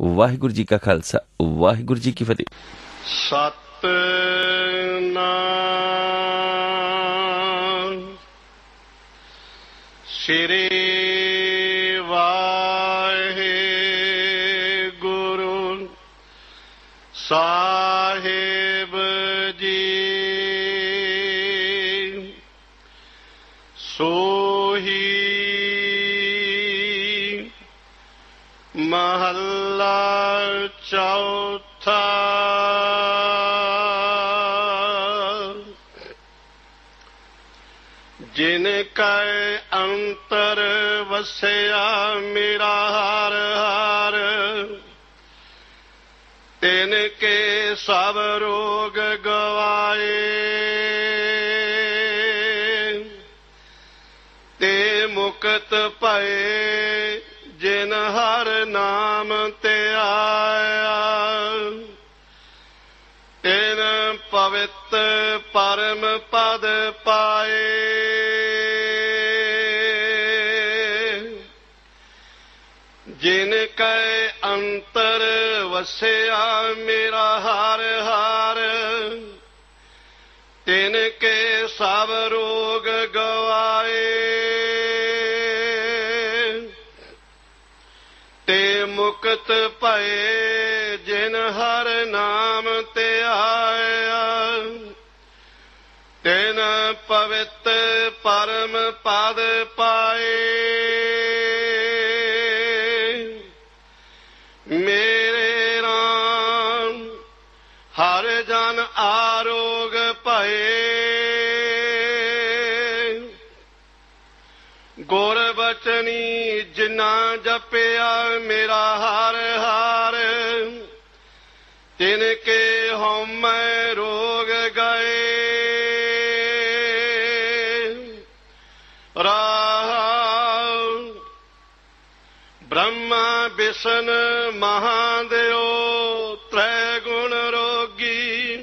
ਵਾਹਿਗੁਰੂ ਜੀ ਕਾ ਖਾਲਸਾ ਵਾਹਿਗੁਰੂ ਜੀ ਕੀ ਫਤਿਹ ਸਤ ਨਾਮ ਸ੍ਰੀ ਵਾਹਿਗੁਰੂ ਸਾ ਚੌਥਾ ਜਿਨ ਕੈ ਅੰਤਰ ਵਸਿਆ ਮੇਰਾ ਹਰ ਹਰ ਤਿਨ ਕੇ ਸਭ ਰੋਗ ਗਵਾਏ ਤੇ ਮੁਕਤ ਭਏ ਦਿਨ ਹਰ ਨਾਮ ਆਇਆ ਇਨ ਪਵਿੱਤ ਪਰਮ ਪਦ ਪਾਏ ਜਿਨ ਕੈ ਅੰਤਰ ਵਸਿਆ ਮੇਰਾ ਹਰ ਹਰ ਤਿਨ ਕੇ ਸਭ ਰੋਗ ਗਵਾਏ ਮੁਕਤ ਭਏ ਜਿਨ ਹਰ ਨਾਮ ਤੇ ਆਇਆ ਤੈਨ ਪਵਿੱਤ ਪਰਮ ਪਦ ਪਾਏ ਮੇਰੇ ਰਾਮ ਹਰ ਜਨ ਆਰੋਗ ਭਏ ਗੁਰ ਬਚਨੀ ਜਿਨਾ ਜਪ ਪਿਆ ਮੇਰਾ ਹਰ ਹਰ ਤਿਨ ਕੇ ਮੈਂ ਰੋਗ ਗਏ ਰਾਹ ਬ੍ਰਹਮ ਵਿਸ਼ਨ ਮਹਾਦੇਵ ਤ੍ਰੈ ਗੁਣ ਰੋਗੀ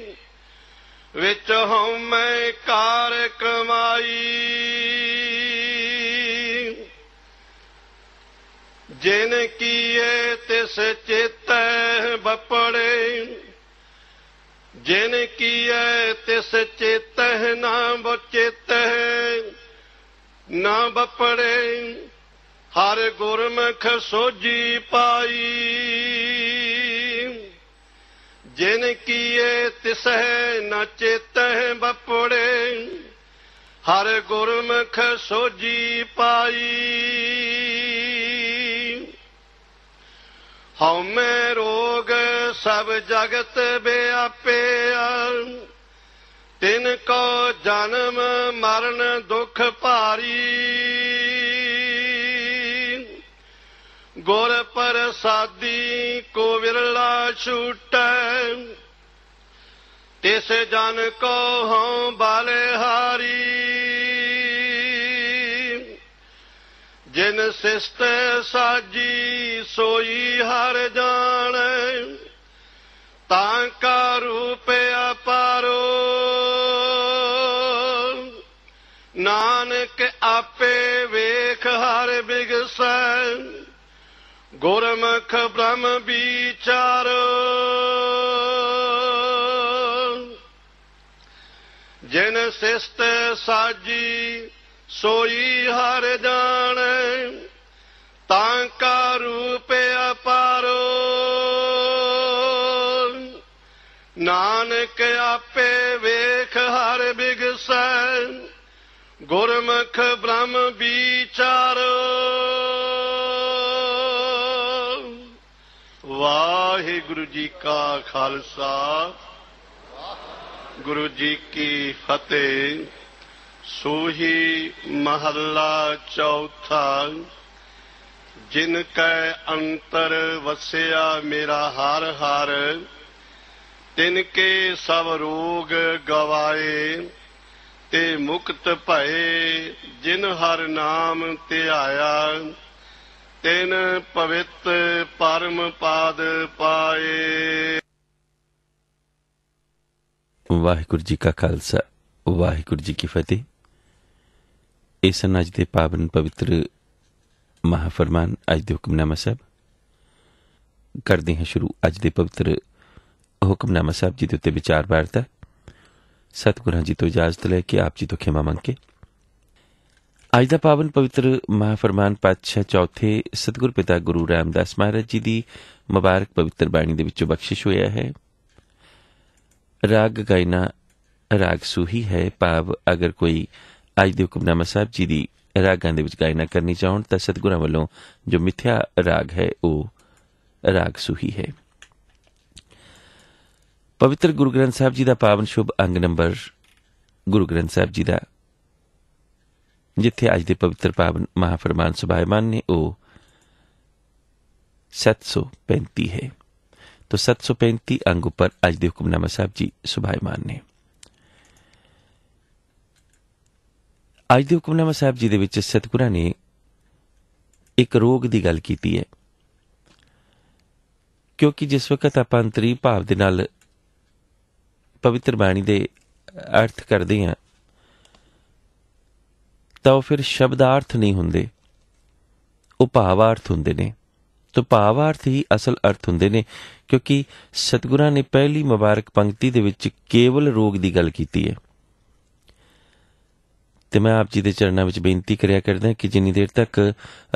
ਵਿੱਚ ਹਉ ਮੈਂ ਕਾਰ ਕਮਾਈ ਜਿਨ ਕੀਏ ਤਿਸ ਚੇਤੈ ਬਪੜੇ ਜਿਨ ਕੀਏ ਤਿਸ ਚੇਤੈ ਨਾ ਬਚੇਤੈ ਨਾ ਬਪੜੇ ਹਰ ਗੁਰਮਖ ਸੋਜੀ ਪਾਈ ਜਿਨ ਕੀਏ ਤਿਸਹਿ ਨਾ ਚੇਤੈ ਬਪੜੇ ਹਰ ਗੁਰਮਖ ਸੋਜੀ ਪਾਈ ਹਉਮੈ ਰੋਗ ਸਭ ਜਗਤ ਬਿਆਪਿਆ ਤਿਨ ਕੋ ਜਨਮ ਮਰਨ ਦੁਖ ਭਾਰੀ ਗੁਰ ਪ੍ਰਸਾਦੀ ਕੋ ਵਿਰਲਾ ਛੂਟੈ ਤਿਸ ਜਨ ਕੋ ਹਉ ਬਲਹਾਰੀ ਜਿਨ ਸਿਸਤ ਸਾਜੀ ਸੋਈ ਹਰ ਜਾਣੈ ਤਾਂ ਕਾ ਰੂਪ ਅਪਾਰੋ ਨਾਨਕ ਆਪੇ ਵੇਖ ਹਰ ਬਿਗਸੈ ਗੁਰਮਖ ਬ੍ਰਹਮ ਵਿਚਾਰ ਜਿਨ ਸਿਸਤ ਸਾਜੀ ਸੋਈ ਹਰ ਜਾਣੈ ਤਾਂ ਕਾ ਰੂਪ ਅਪਾਰੋ ਨਾਨਕ ਆਪੇ ਵੇਖ ਹਰ ਬਿਗਸੈ ਗੁਰਮਖ ਬ੍ਰਹਮ ਵਿਚਾਰੋ ਵਾਹਿਗੁਰੂ ਜੀ ਕਾ ਖਾਲਸਾ ਗੁਰੂ ਜੀ ਕੀ ਫਤਿਹ ਸੋਹੀ ਮਹੱਲਾ ਚੌਥਾ ਜਿਨ ਕੈ ਅੰਤਰ ਵਸਿਆ ਮੇਰਾ ਹਰ ਹਰ ਤਿਨ ਕੇ ਸਭ ਰੋਗ ਗਵਾਏ ਤੇ ਮੁਕਤ ਭਏ ਜਿਨ ਹਰ ਨਾਮ ਧਿਆਇਆ ਤਿਨ ਪਵਿੱਤ ਪਰਮ ਪਾਦ ਪਾਏ ਵਾਹਿਗੁਰੂ ਜੀ ਕਾ ਖਾਲਸਾ ਵਾਹਿਗੁਰੂ ਜੀ ਕੀ ਫਤਿਹ ਇਸ ਅਨਜ ਅੱਜ ਦੇ ਪਾਵਨ ਪਵਿੱਤਰ ਮਹਾਫਰਮਾਨ ਅੱਜ ਦੇ ਹੁਕਮਨਾਮਾ ਸਾਹਿਬ ਕਰਦੇ ਹਾਂ ਸ਼ੁਰੂ ਅੱਜ ਦੇ ਪਵਿੱਤਰ ਹੁਕਮਨਾਮਾ ਸਾਹਿਬ ਜੀ ਦੇ ਉੱਤੇ ਵਿਚਾਰ ਵਾਰਤਾ ਸਤਿਗੁਰਾਂ ਜੀ ਤੋਂ ਇਜਾਜ਼ਤ ਲੈ ਕੇ ਆਪ ਜੀ ਤੋਂ ਖਿਮਾ ਮੰਗ ਕੇ ਅੱਜ ਦਾ ਪਾਵਨ ਪਵਿੱਤਰ ਮਹਾਫਰਮਾਨ ਪਾਤਸ਼ਾਹ ਚੌਥੇ ਸਤਿਗੁਰ ਪਿਤਾ ਗੁਰੂ ਰਾਮਦਾਸ ਮਹਾਰਾਜ ਜੀ ਦੀ ਮੁਬਾਰਕ ਪਵਿੱਤਰ ਬਾਣੀ ਦੇ ਵਿੱਚੋਂ ਬਖਸ਼ਿਸ਼ ਹੋਇਆ ਹੈ ਰਾਗ ਗਾਇਨਾ ਰਾਗ ਸੂਹੀ ਹੈ ਪਾਵ ਅਗਰ ਕੋਈ ਅੱਜ ਦੇ ਹੁਕਮਨਾਮਾ ਸਾਹਿਬ ਜੀ ਦੀ ਰਾਗਾਂ ਦੇ ਵਿੱਚ ਗਾਇਨਾ ਕਰਨੀ ਚਾਹੁੰਦ ਤਾਂ ਸਤਿਗੁਰਾਂ ਵੱਲੋਂ ਜੋ ਮਿੱਥਿਆ ਰਾਗ ਹੈ ਉਹ ਰਾਗ ਸੁਹੀ ਹੈ ਪਵਿੱਤਰ ਗੁਰੂ ਗ੍ਰੰਥ ਸਾਹਿਬ ਜੀ ਦਾ ਪਾਵਨ ਸ਼ੁਭ ਅੰਗ ਨੰਬਰ ਗੁਰੂ ਗ੍ਰੰਥ ਸਾਹਿਬ ਜੀ ਦਾ ਜਿੱਥੇ ਅੱਜ ਦੇ ਪਵਿੱਤਰ ਪਾਵਨ ਮਹਾਫਰਮਾਨ ਸੁਭਾਇਮਾਨ ਨੇ ਉਹ 735 ਹੈ तो 735 ਅੰਗ पर ਅੱਜ ਦੇ ਹੁਕਮਨਾਮਾ ਸਾਹਿਬ ਜੀ सुभाईमान ਨੇ ਅੱਜ ਦੇ ਹੁਕਮਨਾਮਾ ਸਾਹਿਬ ਜੀ ਦੇ ਵਿੱਚ ਸਤਿਗੁਰਾਂ ਨੇ ਇੱਕ ਰੋਗ ਦੀ ਗੱਲ ਕੀਤੀ ਹੈ ਕਿਉਂਕਿ ਜਿਸ ਵਕਤ ਆਪਾਂ ਅੰਤਰੀ ਭਾਵ ਦੇ ਨਾਲ ਪਵਿੱਤਰ ਬਾਣੀ ਦੇ ਅਰਥ ਕਰਦੇ ਹਾਂ ਤਾਂ ਉਹ ਫਿਰ ਸ਼ਬਦਾਰਥ ਨਹੀਂ ਹੁੰਦੇ ਉਹ ਭਾਵਾਰਥ ਹੁੰਦੇ ਨੇ ਤਾਂ ਭਾਵਾਰਥ ਹੀ ਅਸਲ ਅਰਥ ਹੁੰਦੇ ਨੇ ਕਿਉਂਕਿ ਸਤਿਗੁਰਾਂ ਨੇ ਪਹਿਲੀ ਮੁਬਾਰਕ ਪੰਕਤੀ ਦੇ ਵਿੱਚ ਕੇਵਲ ਰੋਗ ਦੀ ਗੱਲ ਕੀਤੀ ਹੈ ਤੇ ਮੈਂ ਆਪ ਜੀ ਦੇ ਚਰਨਾਂ ਵਿੱਚ ਬੇਨਤੀ ਕਰਿਆ ਕਰਦਾ ਕਿ ਜਿੰਨੀ ਦੇਰ ਤੱਕ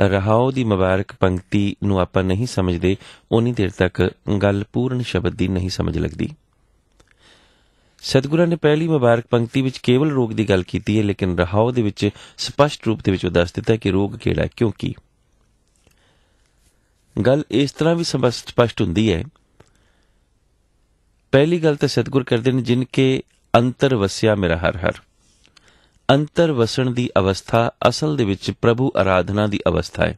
ਰਹਾਉ ਦੀ ਮੁਬਾਰਕ ਪੰਕਤੀ ਨੂੰ ਆਪਾਂ ਨਹੀਂ ਸਮਝਦੇ ਉਨੀ ਦੇਰ ਤੱਕ ਗੱਲ ਪੂਰਨ ਸ਼ਬਦ ਦੀ ਨਹੀਂ ਸਮਝ ਲੱਗਦੀ ਸਤਿਗੁਰਾਂ ਨੇ ਪਹਿਲੀ ਮੁਬਾਰਕ ਪੰਕਤੀ ਵਿੱਚ ਕੇਵਲ ਰੋਗ ਦੀ ਗੱਲ ਕੀਤੀ ਹੈ ਲੇਕਿਨ ਰਹਾਉ ਦੇ ਵਿੱਚ ਸਪਸ਼ਟ ਰੂਪ ਦੇ ਵਿੱਚ ਉਹ ਦੱਸ ਦਿੱਤਾ ਕਿ ਰੋਗ ਕਿਹੜਾ ਹੈ ਕਿਉਂਕਿ ਗੱਲ ਇਸ ਤਰ੍ਹਾਂ ਵੀ ਸਪਸ਼ਟ ਹੁੰਦੀ ਹੈ ਪਹਿਲੀ ਗੱਲ ਤਾਂ ਸਤਿਗੁਰ ਕਰਦੇ ਨੇ ਜਿਨ ਕੇ ਅੰਤਰ ਵਸਿਆ ਮੇਰਾ ਹਰ ਹਰ ਅੰਤਰ ਵਸਣ ਦੀ ਅਵਸਥਾ ਅਸਲ ਦੇ ਵਿੱਚ ਪ੍ਰਭੂ ਆਰਾਧਨਾ ਦੀ ਅਵਸਥਾ ਹੈ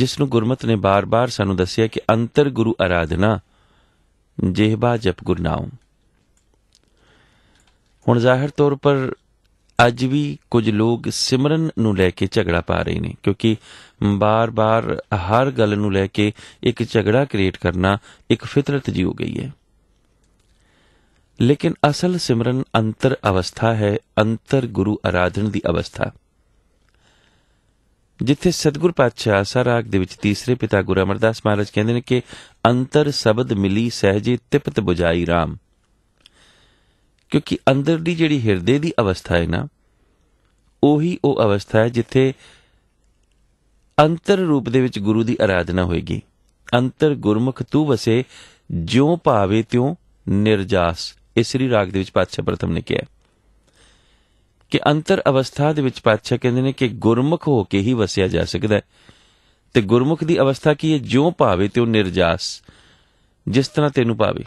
ਜਿਸ ਨੂੰ ਗੁਰਮਤ ਨੇ ਬਾਰ-ਬਾਰ ਸਾਨੂੰ ਦੱਸਿਆ ਕਿ ਅੰਤਰ ਗੁਰੂ ਆਰਾਧਨਾ ਜਿਹਬਾ ਜਪ ਗੁਰਨਾਮ ਹੁਣ ਜ਼ਾਹਿਰ ਤੌਰ ਪਰ ਅੱਜ ਵੀ ਕੁਝ ਲੋਕ ਸਿਮਰਨ ਨੂੰ ਲੈ ਕੇ ਝਗੜਾ ਪਾ ਰਹੇ ਨੇ ਕਿਉਂਕਿ ਬਾਰ-ਬਾਰ ਹਰ ਗੱਲ ਨੂੰ ਲੈ ਕੇ ਇੱਕ ਝਗੜਾ ਕ੍ਰੀਏਟ ਕਰਨਾ ਇੱਕ ਫਿਤਰਤ ਜੀ ਹੋ ਗਈ ਹੈ ਲੇਕਿਨ ਅਸਲ ਸਿਮਰਨ ਅੰਤਰ ਅਵਸਥਾ ਹੈ ਅੰਤਰ ਗੁਰੂ ਆਰਾਧਨ ਦੀ ਅਵਸਥਾ ਜਿੱਥੇ ਸਤਿਗੁਰ ਪਾਤਸ਼ਾਹ ਸਰਾਗ ਦੇ ਵਿੱਚ ਤੀਸਰੇ ਪਿਤਾ ਗੁਰੂ ਅਮਰਦਾਸ ਮਹਾਰਾਜ ਕਹਿੰਦੇ ਨੇ ਕਿ ਅੰਤਰ ਸ਼ਬਦ ਮਿਲੀ ਸਹਜੇ ਤਿਪਤ 부ਝਾਈ RAM ਕਿਉਂਕਿ ਅੰਦਰ ਦੀ ਜਿਹੜੀ ਹਿਰਦੇ ਦੀ ਅਵਸਥਾ ਹੈ ਨਾ ਉਹੀ ਉਹ ਅਵਸਥਾ ਹੈ ਜਿੱਥੇ ਅੰਤਰ ਰੂਪ ਦੇ ਵਿੱਚ ਗੁਰੂ ਦੀ ਆਰਾਧਨਾ ਹੋਏਗੀ ਅੰਤਰ ਗੁਰਮੁਖ ਤੂੰ ਵਸੇ ਜਿਉ ਭਾਵੇ ਤਿਉ ਨਿਰਜਾਸ ਇਹ ਸ੍ਰੀ ਰਾਗ ਦੇ ਵਿੱਚ ਪਾਤਸ਼ਾਹ ਪ੍ਰਥਮ ਨੇ ਕਿਹਾ ਕਿ ਅੰਤਰ ਅਵਸਥਾ ਦੇ ਵਿੱਚ ਪਾਤਸ਼ਾਹ ਕਹਿੰਦੇ ਨੇ ਕਿ ਗੁਰਮੁਖ ਹੋ ਕੇ ਹੀ ਵਸਿਆ ਜਾ ਸਕਦਾ ਹੈ ਤੇ ਗੁਰਮੁਖ ਦੀ ਅਵਸਥਾ ਕੀ ਹੈ ਜਿਉਂ ਭਾਵੇ ਤੇ ਉਹ ਨਿਰਜਾਸ ਜਿਸ ਤਰ੍ਹਾਂ ਤੈਨੂੰ ਭਾਵੇ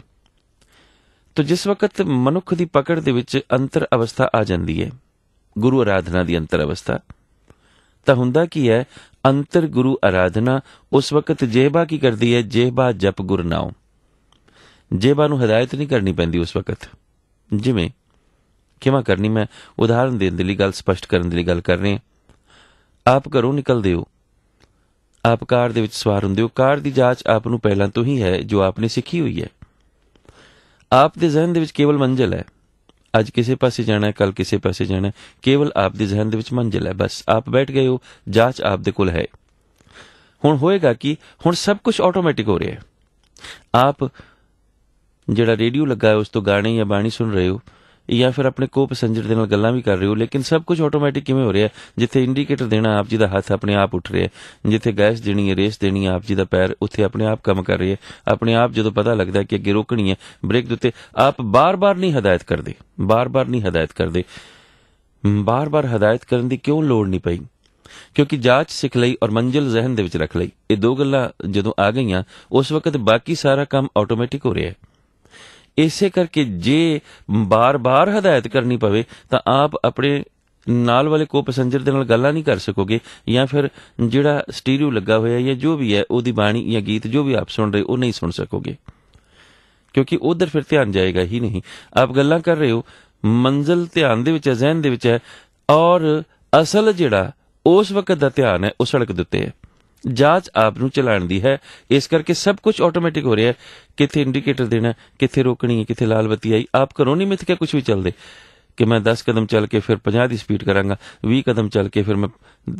ਤਾਂ ਜਿਸ ਵਕਤ ਮਨੁੱਖ ਦੀ ਪਕੜ ਦੇ ਵਿੱਚ ਅੰਤਰ ਅਵਸਥਾ ਆ ਜਾਂਦੀ ਹੈ ਗੁਰੂ ਆਰਾਧਨਾ ਦੀ ਅੰਤਰ ਅਵਸਥਾ ਤਾਂ ਹੁੰਦਾ ਕੀ ਹੈ ਅੰਤਰ ਗੁਰੂ ਆਰਾਧਨਾ ਉਸ ਵਕਤ ਜਿਹਬਾ ਕੀ ਕਰਦੀ ਹੈ ਜਿਹਬਾ ਜਪ ਗੁਰਨਾਮ जेबा ਨੂੰ ਹਦਾਇਤ ਨਹੀਂ ਕਰਨੀ ਪੈਂਦੀ ਉਸ ਵਕਤ ਜਿਵੇਂ ਕਿਵੇਂ ਕਰਨੀ ਮੈਂ ਉਦਾਹਰਨ ਦੇਣ ਦੇ ਲਈ ਗੱਲ ਸਪਸ਼ਟ ਕਰਨ ਦੇ ਲਈ ਗੱਲ ਕਰ ਰਹੇ ਆਪ ਘਰੋਂ ਨਿਕਲਦੇ ਹੋ ਆਪ ਕਾਰ ਦੇ ਵਿੱਚ ਸਵਾਰ ਹੁੰਦੇ ਹੋ ਕਾਰ ਦੀ ਜਾਂਚ ਆਪ ਨੂੰ ਪਹਿਲਾਂ ਤੋਂ ਹੀ ਹੈ ਜੋ ਆਪਨੇ ਸਿੱਖੀ ਹੋਈ ਹੈ ਆਪ ਦੇ ਜ਼ਿਹਨ ਦੇ ਵਿੱਚ ਕੇਵਲ ਮੰਜ਼ਿਲ ਹੈ ਅੱਜ ਕਿਸੇ ਪਾਸੇ ਜਾਣਾ ਹੈ ਕੱਲ ਕਿਸੇ ਪਾਸੇ ਜਾਣਾ ਹੈ ਕੇਵਲ ਆਪ ਦੇ ਜ਼ਿਹਨ ਦੇ ਵਿੱਚ ਮੰਜ਼ਿਲ ਹੈ ਬਸ ਆਪ ਬੈਠ ਗਏ ਹੋ ਜਾਂਚ ਆਪ ਦੇ ਕੋਲ ਹੈ ਹੁਣ ਹੋਏਗਾ ਕਿ ਹੁਣ ਸਭ ਕੁਝ ਆਟੋਮੈਟਿਕ ਹੋ ਰਿਹਾ ਹੈ ਆਪ ਜਿਹੜਾ ਰੇਡੀਓ ਲੱਗਾ ਹੈ ਉਸ ਤੋਂ ਗਾਣੇ ਜਾਂ ਬਾਣੀ ਸੁਣ ਰਹੇ ਹੋ ਜਾਂ ਫਿਰ ਆਪਣੇ ਕੋ ਪੈਸੰਜਰ ਦੇ ਨਾਲ ਗੱਲਾਂ ਵੀ ਕਰ ਰਹੇ ਹੋ ਲੇਕਿਨ ਸਭ ਕੁਝ ਆਟੋਮੈਟਿਕ ਕਿਵੇਂ ਹੋ ਰਿਹਾ ਜਿੱਥੇ ਇੰਡੀਕੇਟਰ ਦੇਣਾ ਆਪ ਜੀ ਦਾ ਹੱਥ ਆਪਣੇ ਆਪ ਉੱਠ ਰਿਹਾ ਜਿੱਥੇ ਗੈਸ ਦੇਣੀ ਹੈ ਰੇਸ ਦੇਣੀ ਹੈ ਆਪ ਜੀ ਦਾ ਪੈਰ ਉੱਥੇ ਆਪਣੇ ਆਪ ਕੰਮ ਕਰ ਰਿਹਾ ਆਪਣੇ ਆਪ ਜਦੋਂ ਪਤਾ ਲੱਗਦਾ ਕਿ ਅੱਗੇ ਰੋਕਣੀ ਹੈ ਬ੍ਰੇਕ ਦੇ ਉੱਤੇ ਆਪ ਬਾਰ-ਬਾਰ ਨਹੀਂ ਹਦਾਇਤ ਕਰਦੇ ਬਾਰ-ਬਾਰ ਨਹੀਂ ਹਦਾਇਤ ਕਰਦੇ ਬਾਰ-ਬਾਰ ਹਦਾਇਤ ਕਰਨ ਦੀ ਕਿਉਂ ਲੋੜ ਨਹੀਂ ਪਈ ਕਿਉਂਕਿ ਜਾਂਚ ਸਿੱਖ ਲਈ ਔਰ ਮੰਜ਼ਿਲ ਜ਼ਿਹਨ ਦੇ ਵਿੱਚ ਰੱਖ ਲਈ ਇਹ ਦੋ ਗੱਲਾਂ ਜਦੋਂ ਆ ਗਈਆਂ ਉਸ ਵਕਤ ਬਾਕੀ ਸਾਰਾ ਕੰਮ ਆਟੋਮੈਟਿਕ ਹੋ ਰਿਹਾ ਹੈ ਇਸੇ ਕਰਕੇ ਜੇ ਬਾਰ-ਬਾਰ ਹਦਾਇਤ ਕਰਨੀ ਪਵੇ ਤਾਂ ਆਪ ਆਪਣੇ ਨਾਲ ਵਾਲੇ ਕੋ ਪੈਸੰਜਰ ਦੇ ਨਾਲ ਗੱਲਾਂ ਨਹੀਂ ਕਰ ਸਕੋਗੇ ਜਾਂ ਫਿਰ ਜਿਹੜਾ ਸਟੀਰੀਓ ਲੱਗਾ ਹੋਇਆ ਹੈ ਜਾਂ ਜੋ ਵੀ ਹੈ ਉਹਦੀ ਬਾਣੀ ਜਾਂ ਗੀਤ ਜੋ ਵੀ ਆਪ ਸੁਣ ਰਹੇ ਉਹ ਨਹੀਂ ਸੁਣ ਸਕੋਗੇ ਕਿਉਂਕਿ ਉਧਰ ਫਿਰ ਧਿਆਨ ਜਾਏਗਾ ਹੀ ਨਹੀਂ ਆਪ ਗੱਲਾਂ ਕਰ ਰਹੇ ਹੋ ਮੰਜ਼ਲ ਧਿਆਨ ਦੇ ਵਿੱਚ ਹੈ ਜ਼ਹਿਨ ਦੇ ਵਿੱਚ ਹੈ ਔਰ ਅਸਲ ਜਿਹੜਾ ਉਸ ਵਕਤ ਦਾ ਧਿਆਨ ਹੈ ਉਹ ਸੜਕ ਦਿੱਤੇ ਹੈ ਜਾਂਚ ਆਪ ਨੂੰ ਚਲਾਣ ਦੀ ਹੈ ਇਸ ਕਰਕੇ ਸਭ ਕੁਝ ਆਟੋਮੈਟਿਕ ਹੋ ਰਿਹਾ ਕਿਥੇ ਕਿੱਥੇ ਇੰਡੀਕੇਟਰ ਦੇਣਾ ਕਿੱਥੇ ਰੋਕਣੀ ਹੈ ਕਿੱਥੇ ਲਾਲ ਬੱਤੀ ਆਈ ਆਪ ਕਰੋ ਨਹੀਂ ਮਿੱਥ ਕੇ ਕੁਝ ਵੀ ਚੱਲਦੇ ਕਿ ਮੈਂ 10 ਕਦਮ ਚੱਲ ਕੇ ਫਿਰ 50 ਦੀ ਸਪੀਡ ਕਰਾਂਗਾ 20 ਕਦਮ ਚੱਲ ਕੇ ਫਿਰ ਮੈਂ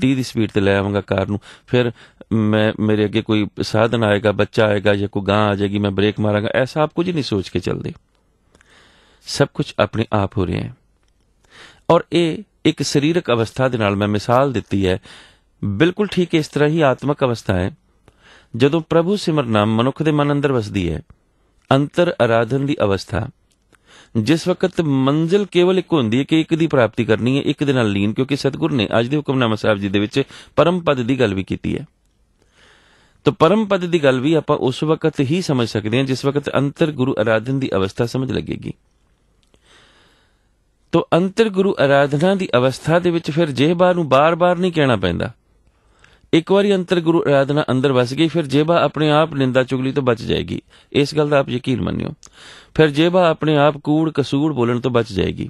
30 ਦੀ ਸਪੀਡ ਤੇ ਲੈ ਆਵਾਂਗਾ ਕਾਰ ਨੂੰ ਫਿਰ ਮੈਂ ਮੇਰੇ ਅੱਗੇ ਕੋਈ ਸਾਧਨ ਆਏਗਾ ਬੱਚਾ ਆਏਗਾ ਜਾਂ ਕੋਈ ਗਾਂ ਆ ਜਾਏਗੀ ਮੈਂ ਬ੍ਰੇਕ ਮਾਰਾਂਗਾ ਐਸਾ ਆਪ ਕੁਝ ਨਹੀਂ ਸੋਚ ਕੇ ਚੱਲਦੇ ਸਭ ਕੁਝ ਆਪਣੇ ਆਪ ਹੋ ਰਿਹਾ ਹੈ ਔਰ ਇਹ ਇੱਕ ਸਰੀਰਕ ਅਵਸਥਾ ਦੇ ਨਾਲ ਮੈਂ ਮਿਸਾਲ ਦਿੱਤੀ ਹੈ ਬਿਲਕੁਲ ਠੀਕ ਇਸ ਤਰ੍ਹਾਂ ਹੀ ਆਤਮਕ ਅਵਸਥਾ ਹੈ ਜਦੋਂ ਪ੍ਰਭੂ ਸਿਮਰਨਾਮ ਮਨੁੱਖ ਦੇ ਮਨ ਅੰਦਰ ਵਸਦੀ ਹੈ ਅੰਤਰ ਆਰਾਧਨ ਦੀ ਅਵਸਥਾ ਜਿਸ ਵਕਤ ਮੰਜ਼ਿਲ ਕੇਵਲ ਇੱਕ ਹੁੰਦੀ ਹੈ ਕਿ ਇੱਕ ਦੀ ਪ੍ਰਾਪਤੀ ਕਰਨੀ ਹੈ ਇੱਕ ਦੇ ਨਾਲ ਲੀਨ ਕਿਉਂਕਿ ਸਤਿਗੁਰ ਨੇ ਅੱਜ ਦੇ ਹੁਕਮਨਾਮਾ ਸਾਹਿਬ ਜੀ ਦੇ ਵਿੱਚ ਪਰਮ ਪਦ ਦੀ ਗੱਲ ਵੀ ਕੀਤੀ ਹੈ ਤਾਂ ਪਰਮ ਪਦ ਦੀ ਗੱਲ ਵੀ ਆਪਾਂ ਉਸ ਵਕਤ ਹੀ ਸਮਝ ਸਕਦੇ ਹਾਂ ਜਿਸ ਵਕਤ ਅੰਤਰ ਗੁਰੂ ਆਰਾਧਨ ਦੀ ਅਵਸਥਾ ਸਮਝ ਲੱਗੇਗੀ ਤਾਂ ਅੰਤਰ ਗੁਰੂ ਆਰਾਧਨਾ ਦੀ ਅਵਸਥਾ ਦੇ ਵਿੱਚ ਫਿਰ ਜੇ ਜਿਹਬਾ ਨੂੰ ਬਾਰ-ਬਾਰ ਨਹੀਂ ਕਹਿਣਾ ਪੈਂਦਾ ਇੱਕ ਵਾਰੀ ਅੰਤਰ ਗੁਰੂ ਆਰਾਧਨਾ ਅੰਦਰ ਵਸ ਗਈ ਫਿਰ ਜੇਬਾ ਆਪਣੇ ਆਪ ਨਿੰਦਾ ਚੁਗਲੀ ਤੋਂ ਬਚ ਜਾਏਗੀ ਇਸ ਗੱਲ ਦਾ ਆਪ ਯਕੀਨ ਮੰਨਿਓ ਫਿਰ ਜੇਬਾ ਆਪਣੇ ਆਪ ਕੂੜ ਕਸੂੜ ਬੋਲਣ ਤੋਂ ਬਚ ਜਾਏਗੀ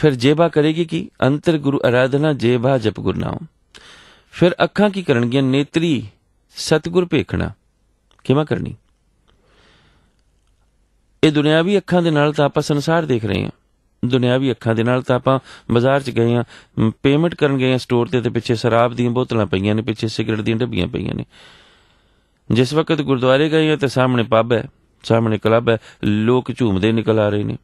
ਫਿਰ ਜੇਬਾ ਕਰੇਗੀ ਕਿ ਅੰਤਰ ਗੁਰੂ ਆਰਾਧਨਾ ਜੇਬਾ ਜਪ ਗੁਰਨਾਮ ਫਿਰ ਅੱਖਾਂ ਕੀ ਕਰਨਗੀਆਂ ਨੇਤਰੀ ਸਤਗੁਰ ਭੇਖਣਾ ਕਿਵੇਂ ਕਰਨੀ ਇਹ ਦੁਨਿਆਵੀ ਅੱਖਾਂ ਦੇ ਨਾਲ ਤਾਂ ਆਪਾਂ ਸੰਸਾਰ ਦੇਖ ਰਹੇ ਹਾਂ ਦੁਨਿਆਵੀ ਅੱਖਾਂ ਦੇ ਨਾਲ ਤਾਂ ਆਪਾਂ ਬਾਜ਼ਾਰ 'ਚ ਗਏ ਆ ਪੇਮੈਂਟ ਕਰਨ ਗਏ ਆ ਸਟੋਰ ਤੇ ਤੇ ਪਿੱਛੇ ਸ਼ਰਾਬ ਦੀਆਂ ਬੋਤਲਾਂ ਪਈਆਂ ਨੇ ਪਿੱਛੇ ਸਿਗਰਟ ਦੀਆਂ ਡੱਬੀਆਂ ਪਈਆਂ ਨੇ ਜਿਸ ਵਕਤ ਗੁਰਦੁਆਰੇ ਗਏ ਆ ਤੇ ਸਾਹਮਣੇ ਪੱਬ ਹੈ ਸਾਹਮਣੇ ਕਲੱਬ ਹੈ ਲੋਕ ਝੂਮਦੇ ਨਿਕਲ ਆ ਰਹੇ ਨੇ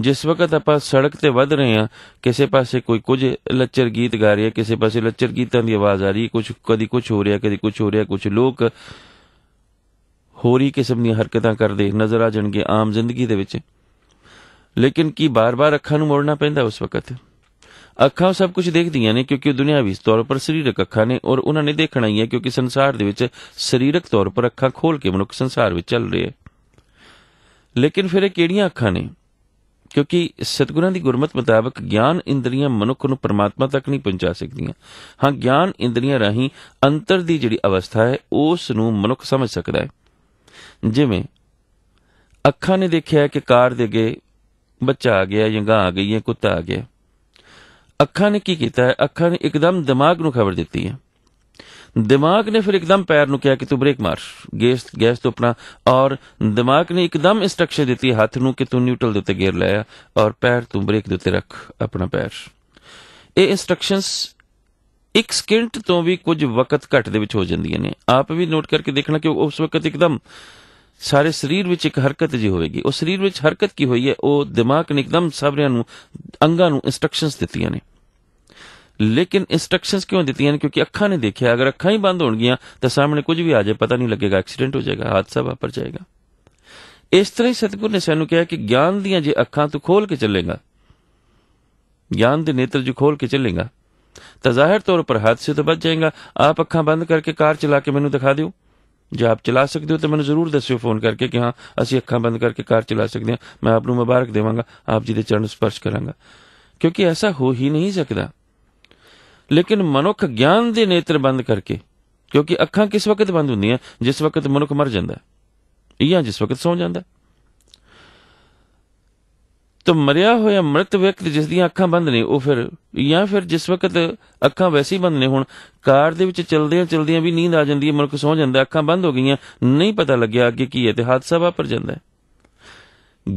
ਜਿਸ ਵਕਤ ਆਪਾਂ ਸੜਕ ਤੇ ਵੱਧ ਰਹੇ ਆ ਕਿਸੇ ਪਾਸੇ ਕੋਈ ਕੁਝ ਲੱਚਰ ਗੀਤ ਗਾ ਰਿਹਾ ਕਿਸੇ ਪਾਸੇ ਲੱਚਰ ਗੀਤਾਂ ਦੀ ਆਵਾਜ਼ ਆ ਰਹੀ ਕੁਝ ਕਦੀ ਕੁਝ ਹੋ ਰਿਹਾ ਕਦੀ ਕੁਝ ਹੋ ਰਿਹਾ ਕੁਝ ਲੋਕ ਹੋਰੀ ਕਿਸਮ ਦੀਆਂ ਹਰਕਤਾਂ ਕਰਦੇ ਨਜ਼ਰ ਆ ਜਾਣਗੇ ਆਮ ਜ਼ਿੰਦਗੀ ਦੇ ਵਿੱਚ ਲੇਕਿਨ ਕੀ ਬਾਰ-ਬਾਰ ਅੱਖਾਂ ਨੂੰ ਮੋੜਨਾ ਪੈਂਦਾ ਉਸ ਵਕਤ ਅੱਖਾਂ ਸਭ ਕੁਝ ਦੇਖਦੀਆਂ ਨੇ ਕਿਉਂਕਿ ਦੁਨੀਆ ਵੀ ਤੌਰ ਪਰ ਸਰੀਰਕ ਅੱਖਾਂ ਨੇ ਔਰ ਉਹਨਾਂ ਨੇ ਦੇਖਣਾ ਹੀ ਹੈ ਕਿਉਂਕਿ ਸੰਸਾਰ ਦੇ ਵਿੱਚ ਸਰੀਰਕ ਤੌਰ ਪਰ ਅੱਖਾਂ ਖੋਲ ਕੇ ਮਨੁੱਖ ਸੰਸਾਰ ਵਿੱਚ ਚੱਲ ਰਿਹਾ ਹੈ ਲੇਕਿਨ ਫਿਰ ਇਹ ਕਿਹੜੀਆਂ ਅੱਖਾਂ ਨੇ ਕਿਉਂਕਿ ਸਤਿਗੁਰਾਂ ਦੀ ਗੁਰਮਤ ਮੁਤਾਬਕ ਗਿਆਨ ਇੰਦਰੀਆਂ ਮਨੁੱਖ ਨੂੰ ਪਰਮਾਤਮਾ ਤੱਕ ਨਹੀਂ ਪਹੁੰਚਾ ਸਕਦੀਆਂ ਹਾਂ ਗਿਆਨ ਇੰਦਰੀਆਂ ਰਾਹੀਂ ਅੰਤਰ ਦੀ ਜਿਹੜੀ ਅਵਸਥਾ ਹੈ ਉਸ ਨੂੰ ਮਨੁੱਖ ਸਮਝ ਸਕਦਾ ਹੈ ਜਿਵੇਂ ਅੱਖਾਂ ਨੇ ਦੇਖਿਆ ਕਿ ਕਾਰ ਦੇ ਅੱਗੇ ਬੱਚਾ ਆ ਗਿਆ ਜਾਂ ਗਾਂ ਆ ਗਈ ਹੈ ਕੁੱਤਾ ਆ ਗਿਆ ਅੱਖਾਂ ਨੇ ਕੀ ਕੀਤਾ ਹੈ ਅੱਖਾਂ ਨੇ ਇੱਕਦਮ ਦਿਮਾਗ ਨੂੰ ਖਬਰ ਦਿੱਤੀ ਹੈ ਦਿਮਾਗ ਨੇ ਫਿਰ ਇੱਕਦਮ ਪੈਰ ਨੂੰ ਕਿਹਾ ਕਿ ਤੂੰ ਬ੍ਰੇਕ ਮਾਰ ਗੈਸ ਗੈਸ ਤੋਂ ਆਪਣਾ ਔਰ ਦਿਮਾਗ ਨੇ ਇੱਕਦਮ ਇਨਸਟਰਕਸ਼ਨ ਦਿੱਤੀ ਹੱਥ ਨੂੰ ਕਿ ਤੂੰ ਨਿਊਟਰਲ ਦੇ ਉੱਤੇ ਗੇਅਰ ਲਾਇਆ ਔਰ ਪੈਰ ਤੂੰ ਬ੍ਰੇਕ ਦੇ ਉੱਤੇ ਰੱਖ ਆਪਣਾ ਪੈਰ ਇਹ ਇਨਸਟਰਕਸ਼ਨਸ ਇੱਕ ਸਕਿੰਟ ਤੋਂ ਵੀ ਕੁਝ ਵਕਤ ਘੱਟ ਦੇ ਵਿੱਚ ਹੋ ਜਾਂਦੀਆਂ ਨੇ ਆਪ ਵੀ ਨੋਟ ਕਰਕੇ ਦੇਖਣਾ ਕਿ ਉਸ ਵਕਤ ਇੱਕਦਮ ਸਾਰੇ ਸਰੀਰ ਵਿੱਚ ਇੱਕ ਹਰਕਤ ਜੀ ਹੋਵੇਗੀ ਉਹ ਸਰੀਰ ਵਿੱਚ ਹਰਕਤ ਕੀ ਹੋਈ ਹੈ ਉਹ ਦਿਮਾਗ ਨੇ ਇੱਕਦਮ ਸਾਰਿਆਂ ਨੂੰ ਅੰਗਾਂ ਨੂੰ ਇਨਸਟਰਕਸ਼ਨਸ ਦਿੱਤੀਆਂ ਨੇ ਲੇਕਿਨ ਇਨਸਟਰਕਸ਼ਨਸ ਕਿਉਂ ਦਿੱਤੀਆਂ ਨੇ ਕਿਉਂਕਿ ਅੱਖਾਂ ਨੇ ਦੇਖਿਆ ਅਗਰ ਅੱਖਾਂ ਹੀ ਬੰਦ ਹੋਣਗੀਆਂ ਤਾਂ ਸਾਹਮਣੇ ਕੁਝ ਵੀ ਆ ਜਾਏ ਪਤਾ ਨਹੀਂ ਲੱਗੇਗਾ ਐਕਸੀਡੈਂਟ ਹੋ ਜਾਏਗਾ ਹਾਦਸਾ ਵਾਪਰ ਜਾਏਗਾ ਇਸ ਤਰ੍ਹਾਂ ਹੀ ਸਤਿਗੁਰ ਨੇ ਸਾਨੂੰ ਕਿਹਾ ਕਿ ਗਿਆਨ ਦੀਆਂ ਜੇ ਅੱਖਾਂ ਤੂੰ ਖੋਲ ਕੇ ਚੱਲੇਗਾ ਗਿਆਨ ਦੇ ਨੇਤਰ ਜੇ ਖੋਲ ਕੇ ਚੱਲੇਗਾ ਤਾਂ ਜ਼ਾਹਿਰ ਤੌਰ ਪਰ ਹਾਦਸੇ ਤੋਂ ਬਚ ਜਾਏਗਾ ਆਪ ਅੱਖਾਂ ਬੰਦ ਕਰਕੇ ਕਾਰ ਚਲਾ ਕੇ ਮੈਨੂੰ ਦਿਖਾ ਦਿਓ ਜੇ ਆਪ ਚਲਾ ਸਕਦੇ ਹੋ ਤਾਂ ਮੈਨੂੰ ਜ਼ਰੂਰ ਦੱਸਿਓ ਫੋਨ ਕਰਕੇ ਕਿ ਹਾਂ ਅਸੀਂ ਅੱਖਾਂ ਬੰਦ ਕਰਕੇ ਕਾਰ ਚਲਾ ਸਕਦੇ ਹਾਂ ਮੈਂ ਆਪ ਨੂੰ ਮੁਬਾਰਕ ਦੇਵਾਂਗਾ ਆਪ ਜੀ ਦੇ ਚਰਨ ਸਪਰਸ਼ ਕਰਾਂਗਾ ਕਿਉਂਕਿ ਐਸਾ ਹੋ ਹੀ ਨਹੀਂ ਸਕਦਾ ਲੇਕਿਨ ਮਨੁੱਖ ਗਿਆਨ ਦੇ ਨੇਤਰ ਬੰਦ ਕਰਕੇ ਕਿਉਂਕਿ ਅੱਖਾਂ ਕਿਸ ਵਕਤ ਬੰਦ ਹੁੰਦੀਆਂ ਜਿਸ ਵਕਤ ਮਨੁੱਖ ਮਰ ਜਾਂਦਾ ਹੈ ਜਾਂ ਜਿਸ ਵਕਤ ਸੌਂ ਜਾਂਦਾ ਹੈ ਤੋ ਮਰਿਆ ਹੋਇਆ ਮ੍ਰਿਤ ਵਿਅਕਤੀ ਜਿਸ ਦੀਆਂ ਅੱਖਾਂ ਬੰਦ ਨੇ ਉਹ ਫਿਰ ਜਾਂ ਫਿਰ ਜਿਸ ਵਕਤ ਅੱਖਾਂ ਵੈਸੀ ਬੰਦ ਨੇ ਹੁਣ ਕਾਰ ਦੇ ਵਿੱਚ ਚਲਦਿਆਂ ਚਲਦਿਆਂ ਵੀ ਨੀਂਦ ਆ ਜਾਂਦੀ ਹੈ ਮਨੁੱਖ ਸੌਂ ਜਾਂਦਾ ਅੱਖਾਂ ਬੰਦ ਹੋ ਗਈਆਂ ਨਹੀਂ ਪਤਾ ਲੱਗਿਆ ਅੱਗੇ ਕੀ ਹੈ ਤੇ ਹਾਦਸਾ ਵਾਪਰ ਜਾਂਦਾ ਹੈ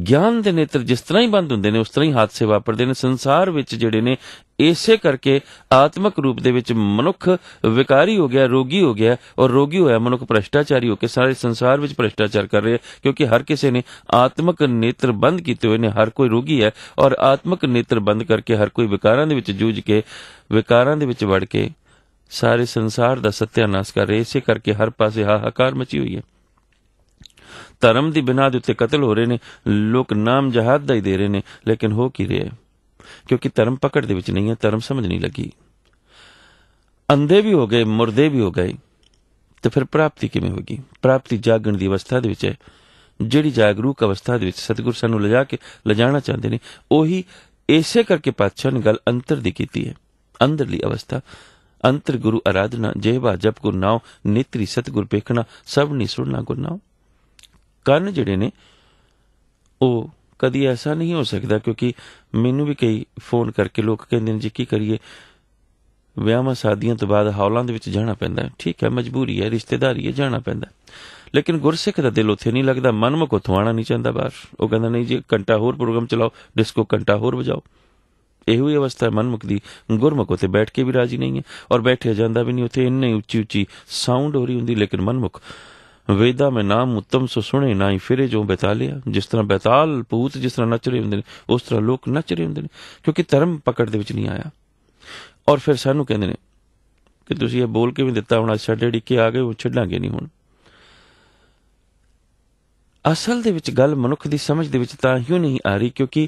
ਗਿਆਨ ਦੇ ਨੇਤਰ ਜਿਸ ਤਰ੍ਹਾਂ ਹੀ ਬੰਦ ਹੁੰਦੇ ਨੇ ਉਸ ਤਰ੍ਹਾਂ ਹੀ ਹਾਦਸੇ ਵਾਪਰਦੇ ਨੇ ਸੰਸਾਰ ਵਿੱਚ ਜਿਹੜੇ ਨੇ ਇਸੇ ਕਰਕੇ ਆਤਮਿਕ ਰੂਪ ਦੇ ਵਿੱਚ ਮਨੁੱਖ ਵਿਕਾਰੀ ਹੋ ਗਿਆ ਰੋਗੀ ਹੋ ਗਿਆ ਔਰ ਰੋਗੀ ਹੋਇਆ ਮਨੁੱਖ ਭ੍ਰਸ਼ਟਾਚਾਰੀ ਹੋ ਕੇ ਸਾਰੇ ਸੰਸਾਰ ਵਿੱਚ ਭ੍ਰਸ਼ਟਾਚਾਰ ਕਰ ਰਿਹਾ ਕਿਉਂਕਿ ਹਰ ਕਿਸੇ ਨੇ ਆਤਮਿਕ ਨੇਤਰ ਬੰਦ ਕੀਤੇ ਹੋਏ ਨੇ ਹਰ ਕੋਈ ਰੋਗੀ ਹੈ ਔਰ ਆਤਮਿਕ ਨੇਤਰ ਬੰਦ ਕਰਕੇ ਹਰ ਕੋਈ ਵਿਕਾਰਾਂ ਦੇ ਵਿੱਚ ਜੂਝ ਕੇ ਵਿਕਾਰਾਂ ਦੇ ਵਿੱਚ ਵੜ ਕੇ ਸਾਰੇ ਸੰਸਾਰ ਦਾ ਸਤਿਆਨਾਸ਼ ਕਰ ਰਿਹਾ ਇਸੇ ਕਰਕੇ ਹਰ ਪਾਸੇ ਹਾਹਾਕਾਰ ਮਚੀ ਹੋਈ ਹੈ ਧਰਮ ਦੀ ਬਿਨਾ ਦੇ ਉੱਤੇ ਕਤਲ ਹੋ ਰਹੇ ਨੇ ਲੋਕ ਨਾਮ ਜਹਾਦ ਦਾ ਹੀ ਦੇ ਰਹੇ ਨੇ ਲੇਕਿਨ ਹੋ ਕੀ ਰਿਹਾ ਕਿਉਂਕਿ ਧਰਮ ਪਕੜ ਦੇ ਵਿੱਚ ਨਹੀਂ ਹੈ ਧਰਮ ਸਮਝ ਨਹੀਂ ਲੱਗੀ ਅੰਦੇ ਵੀ ਹੋ ਗਏ ਮਰਦੇ ਵੀ ਹੋ ਗਏ ਤੇ ਫਿਰ ਪ੍ਰਾਪਤੀ ਕਿਵੇਂ ਹੋਗੀ ਪ੍ਰਾਪਤੀ ਜਾਗਣ ਦੀ ਅਵਸਥਾ ਦੇ ਵਿੱਚ ਹੈ ਜਿਹੜੀ ਜਾਗਰੂਕ ਅਵਸਥਾ ਦੇ ਵਿੱਚ ਸਤਿਗੁਰ ਸਾਨੂੰ ਲਿਜਾ ਕੇ ਲਿਜਾਣਾ ਚਾਹੁੰਦੇ ਨੇ ਉਹੀ ਇਸੇ ਕਰਕੇ ਪਾਤਸ਼ਾਹ ਨੇ ਗੱਲ ਅੰਤਰ ਦੀ ਕੀਤੀ ਹੈ ਅੰਦਰਲੀ ਅਵਸਥਾ ਅੰਤਰ ਗੁਰੂ ਅਰਾਧਨਾ ਜੇਵਾ ਜਪ ਗੁਰ ਨਾਉ ਨੇਤਰੀ ਪੇਖਣਾ ਸਭ ਨਹੀਂ ਸੁਣਨਾ ਗੁਰ ਨਾਉ ਕੰਨ ਜਿਹੜੇ ਨੇ ਉਹ ਕਦੀ ਐਸਾ ਨਹੀਂ ਹੋ ਸਕਦਾ ਕਿਉਂਕਿ ਮੈਨੂੰ ਵੀ ਕਈ ਫੋਨ ਕਰਕੇ ਲੋਕ ਕਹਿੰਦੇ ਨੇ ਜੀ ਕੀ ਕਰੀਏ ਵਿਆਹਾਂ ਸਾਦੀਆਂ ਤੋਂ ਬਾਅਦ ਹੌਲਾਂ ਦੇ ਵਿੱਚ ਜਾਣਾ ਪੈਂਦਾ ਠੀਕ ਹੈ ਮਜਬੂਰੀ ਹੈ ਰਿਸ਼ਤੇਦਾਰੀ ਹੈ ਜਾਣਾ ਪੈਂਦਾ ਲੇਕਿਨ ਗੁਰਸਿੱਖ ਦਾ ਦਿਲ ਉੱਥੇ ਨਹੀਂ ਲੱਗਦਾ ਮਨ ਮਕੋ ਥਵਾਣਾ ਨਹੀਂ ਚਾਹੁੰਦਾ ਬਾਹਰ ਉਹ ਕਹਿੰਦਾ ਨਹੀਂ ਜੀ ਘੰਟਾ ਹੋਰ ਪ੍ਰੋਗਰਾਮ ਚਲਾਓ ਡਿਸਕੋ ਘੰਟਾ ਹੋਰ ਵਜਾਓ ਇਹੋ ਹੀ ਅਵਸਥਾ ਹੈ ਮਨਮੁਖ ਦੀ ਗੁਰਮੁਖ ਉਤੇ ਬੈਠ ਕੇ ਵੀ ਰਾਜੀ ਨਹੀਂ ਹੈ ਔਰ ਬੈਠਿਆ ਜਾਂਦਾ ਵੀ ਨਹੀਂ ਉੱਥੇ ਇੰਨੀ ਉੱਚੀ ਉੱਚੀ ਸਾਊਂਡ ਹੋ ਰਹੀ ਹੁੰਦੀ ਲੇਕਿਨ ਮਨਮੁਖ ਵੇਦਾ ਮੇ ਨਾਮ ਉਤਮ ਸੋ ਸੁਣੇ ਨਾ ਫਿਰੇ ਜੋ ਬੈਤਾਲਿਆ ਜਿਸ ਤਰ੍ਹਾਂ ਬੈਤਾਲ ਪੂਤ ਜਿਸ ਤਰ੍ਹਾਂ ਨੱਚ ਰਹੇ ਹੁੰਦੇ ਨੇ ਉਸ ਤਰ੍ਹਾਂ ਲੋਕ ਨੱਚ ਰਹੇ ਹੁੰਦੇ ਨੇ ਕਿਉਂਕਿ ਧਰਮ ਪਕੜ ਦੇ ਵਿੱਚ ਨਹੀਂ ਆਇਆ ਔਰ ਫਿਰ ਸਾਨੂੰ ਕਹਿੰਦੇ ਨੇ ਕਿ ਤੁਸੀਂ ਇਹ ਬੋਲ ਕੇ ਵੀ ਦਿੱਤਾ ਹੁਣ ਸਾਡੇ ਡਿੱਕੇ ਆ ਗਏ ਉਹ ਛੱਡਾਂਗੇ ਨਹੀਂ ਹੁਣ ਅਸਲ ਦੇ ਵਿੱਚ ਗੱਲ ਮਨੁੱਖ ਦੀ ਸਮਝ ਦੇ ਵਿੱਚ ਤਾਂ ਹੀ ਨਹੀਂ ਆ ਰਹੀ ਕਿਉਂਕਿ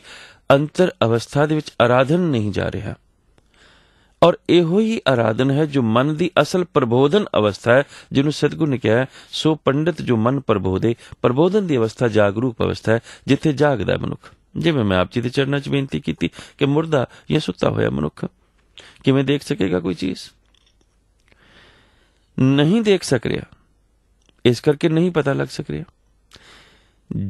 ਅੰਤਰ ਅਵਸਥਾ ਦੇ ਵਿੱਚ ਆਰਾਧਨ ਨਹੀਂ ਜਾ ਰਿਹਾ ਔਰ ਇਹੋ ਹੀ ਆਰਾਧਨ ਹੈ ਜੋ ਮਨ ਦੀ ਅਸਲ ਪ੍ਰਬੋਧਨ ਅਵਸਥਾ ਹੈ ਜਿਹਨੂੰ ਸਤਿਗੁਰ ਨੇ ਕਿਹਾ ਸੋ ਪੰਡਿਤ ਜੋ ਮਨ ਪ੍ਰਬੋਧੇ ਪ੍ਰਬੋਧਨ ਦੀ ਅਵਸਥਾ ਜਾਗਰੂਕ ਅਵਸਥਾ ਹੈ ਜਿੱਥੇ ਜਾਗਦਾ ਮਨੁੱਖ ਜਿਵੇਂ ਮੈਂ ਆਪ ਜੀ ਦੇ ਚਰਨਾਂ 'ਚ ਬੇਨਤੀ ਕੀਤੀ ਕਿ ਮੁਰਦਾ ਜਾਂ ਸੁੱਤਾ ਹੋਇਆ ਮਨੁੱਖ ਕਿਵੇਂ ਦੇਖ ਸਕੇਗਾ ਕੋਈ ਚੀਜ਼ ਨਹੀਂ ਦੇਖ ਸਕ ਰਿਹਾ ਇਸ ਕਰਕੇ ਨਹੀਂ ਪਤਾ ਲੱਗ ਸਕ ਰਿਹਾ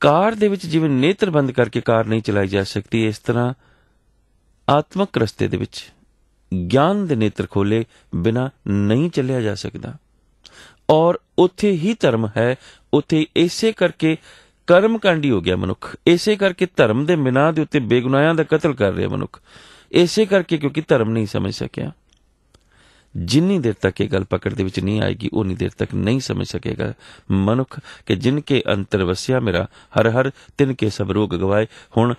ਕਾਰ ਦੇ ਵਿੱਚ ਜਿਵੇਂ ਨੇਤਰ ਬੰਦ ਕਰਕੇ ਕਾਰ ਨਹੀਂ ਚਲਾਈ ਜਾ ਸਕਦੀ ਇਸ ਤਰ੍ਹਾਂ ਆਤਮਕ ਰਸਤੇ ਦੇ ਵਿੱਚ ਗਿਆਨ ਦੇ ਨੇਤਰ ਖੋਲੇ ਬਿਨਾ ਨਹੀਂ ਚੱਲਿਆ ਜਾ ਸਕਦਾ ਔਰ ਉੱਥੇ ਹੀ ਧਰਮ ਹੈ ਉੱਥੇ ਐਸੇ ਕਰਕੇ ਕਰਮ ਕਾਂਡੀ ਹੋ ਗਿਆ ਮਨੁੱਖ ਐਸੇ ਕਰਕੇ ਧਰਮ ਦੇ ਬਿਨਾ ਦੇ ਉੱਤੇ ਬੇਗੁਨਾਹਾਂ ਦਾ ਕਤਲ ਕਰ ਰਿਹਾ ਮਨੁੱਖ ਐਸੇ ਕਰਕੇ ਕਿਉਂਕਿ ਧਰਮ ਨਹੀਂ ਸਮਝ ਸਕਿਆ ਜਿੰਨੀ ਦੇਰ ਤੱਕ ਇਹ ਗੱਲ ਪਕੜ ਦੇ ਵਿੱਚ ਨਹੀਂ ਆਏਗੀ ਉਨੀ ਦੇਰ ਤੱਕ ਨਹੀਂ ਸਮਝ ਸਕੇਗਾ ਮਨੁੱਖ ਕਿ ਜਿਨ ਕੇ ਅੰਤਰ ਵਸਿਆ ਮੇਰਾ ਹਰ ਹਰ ਤਿਨ ਕੇ ਸਭ ਰੋਗ ਗਵਾਏ ਹੁਣ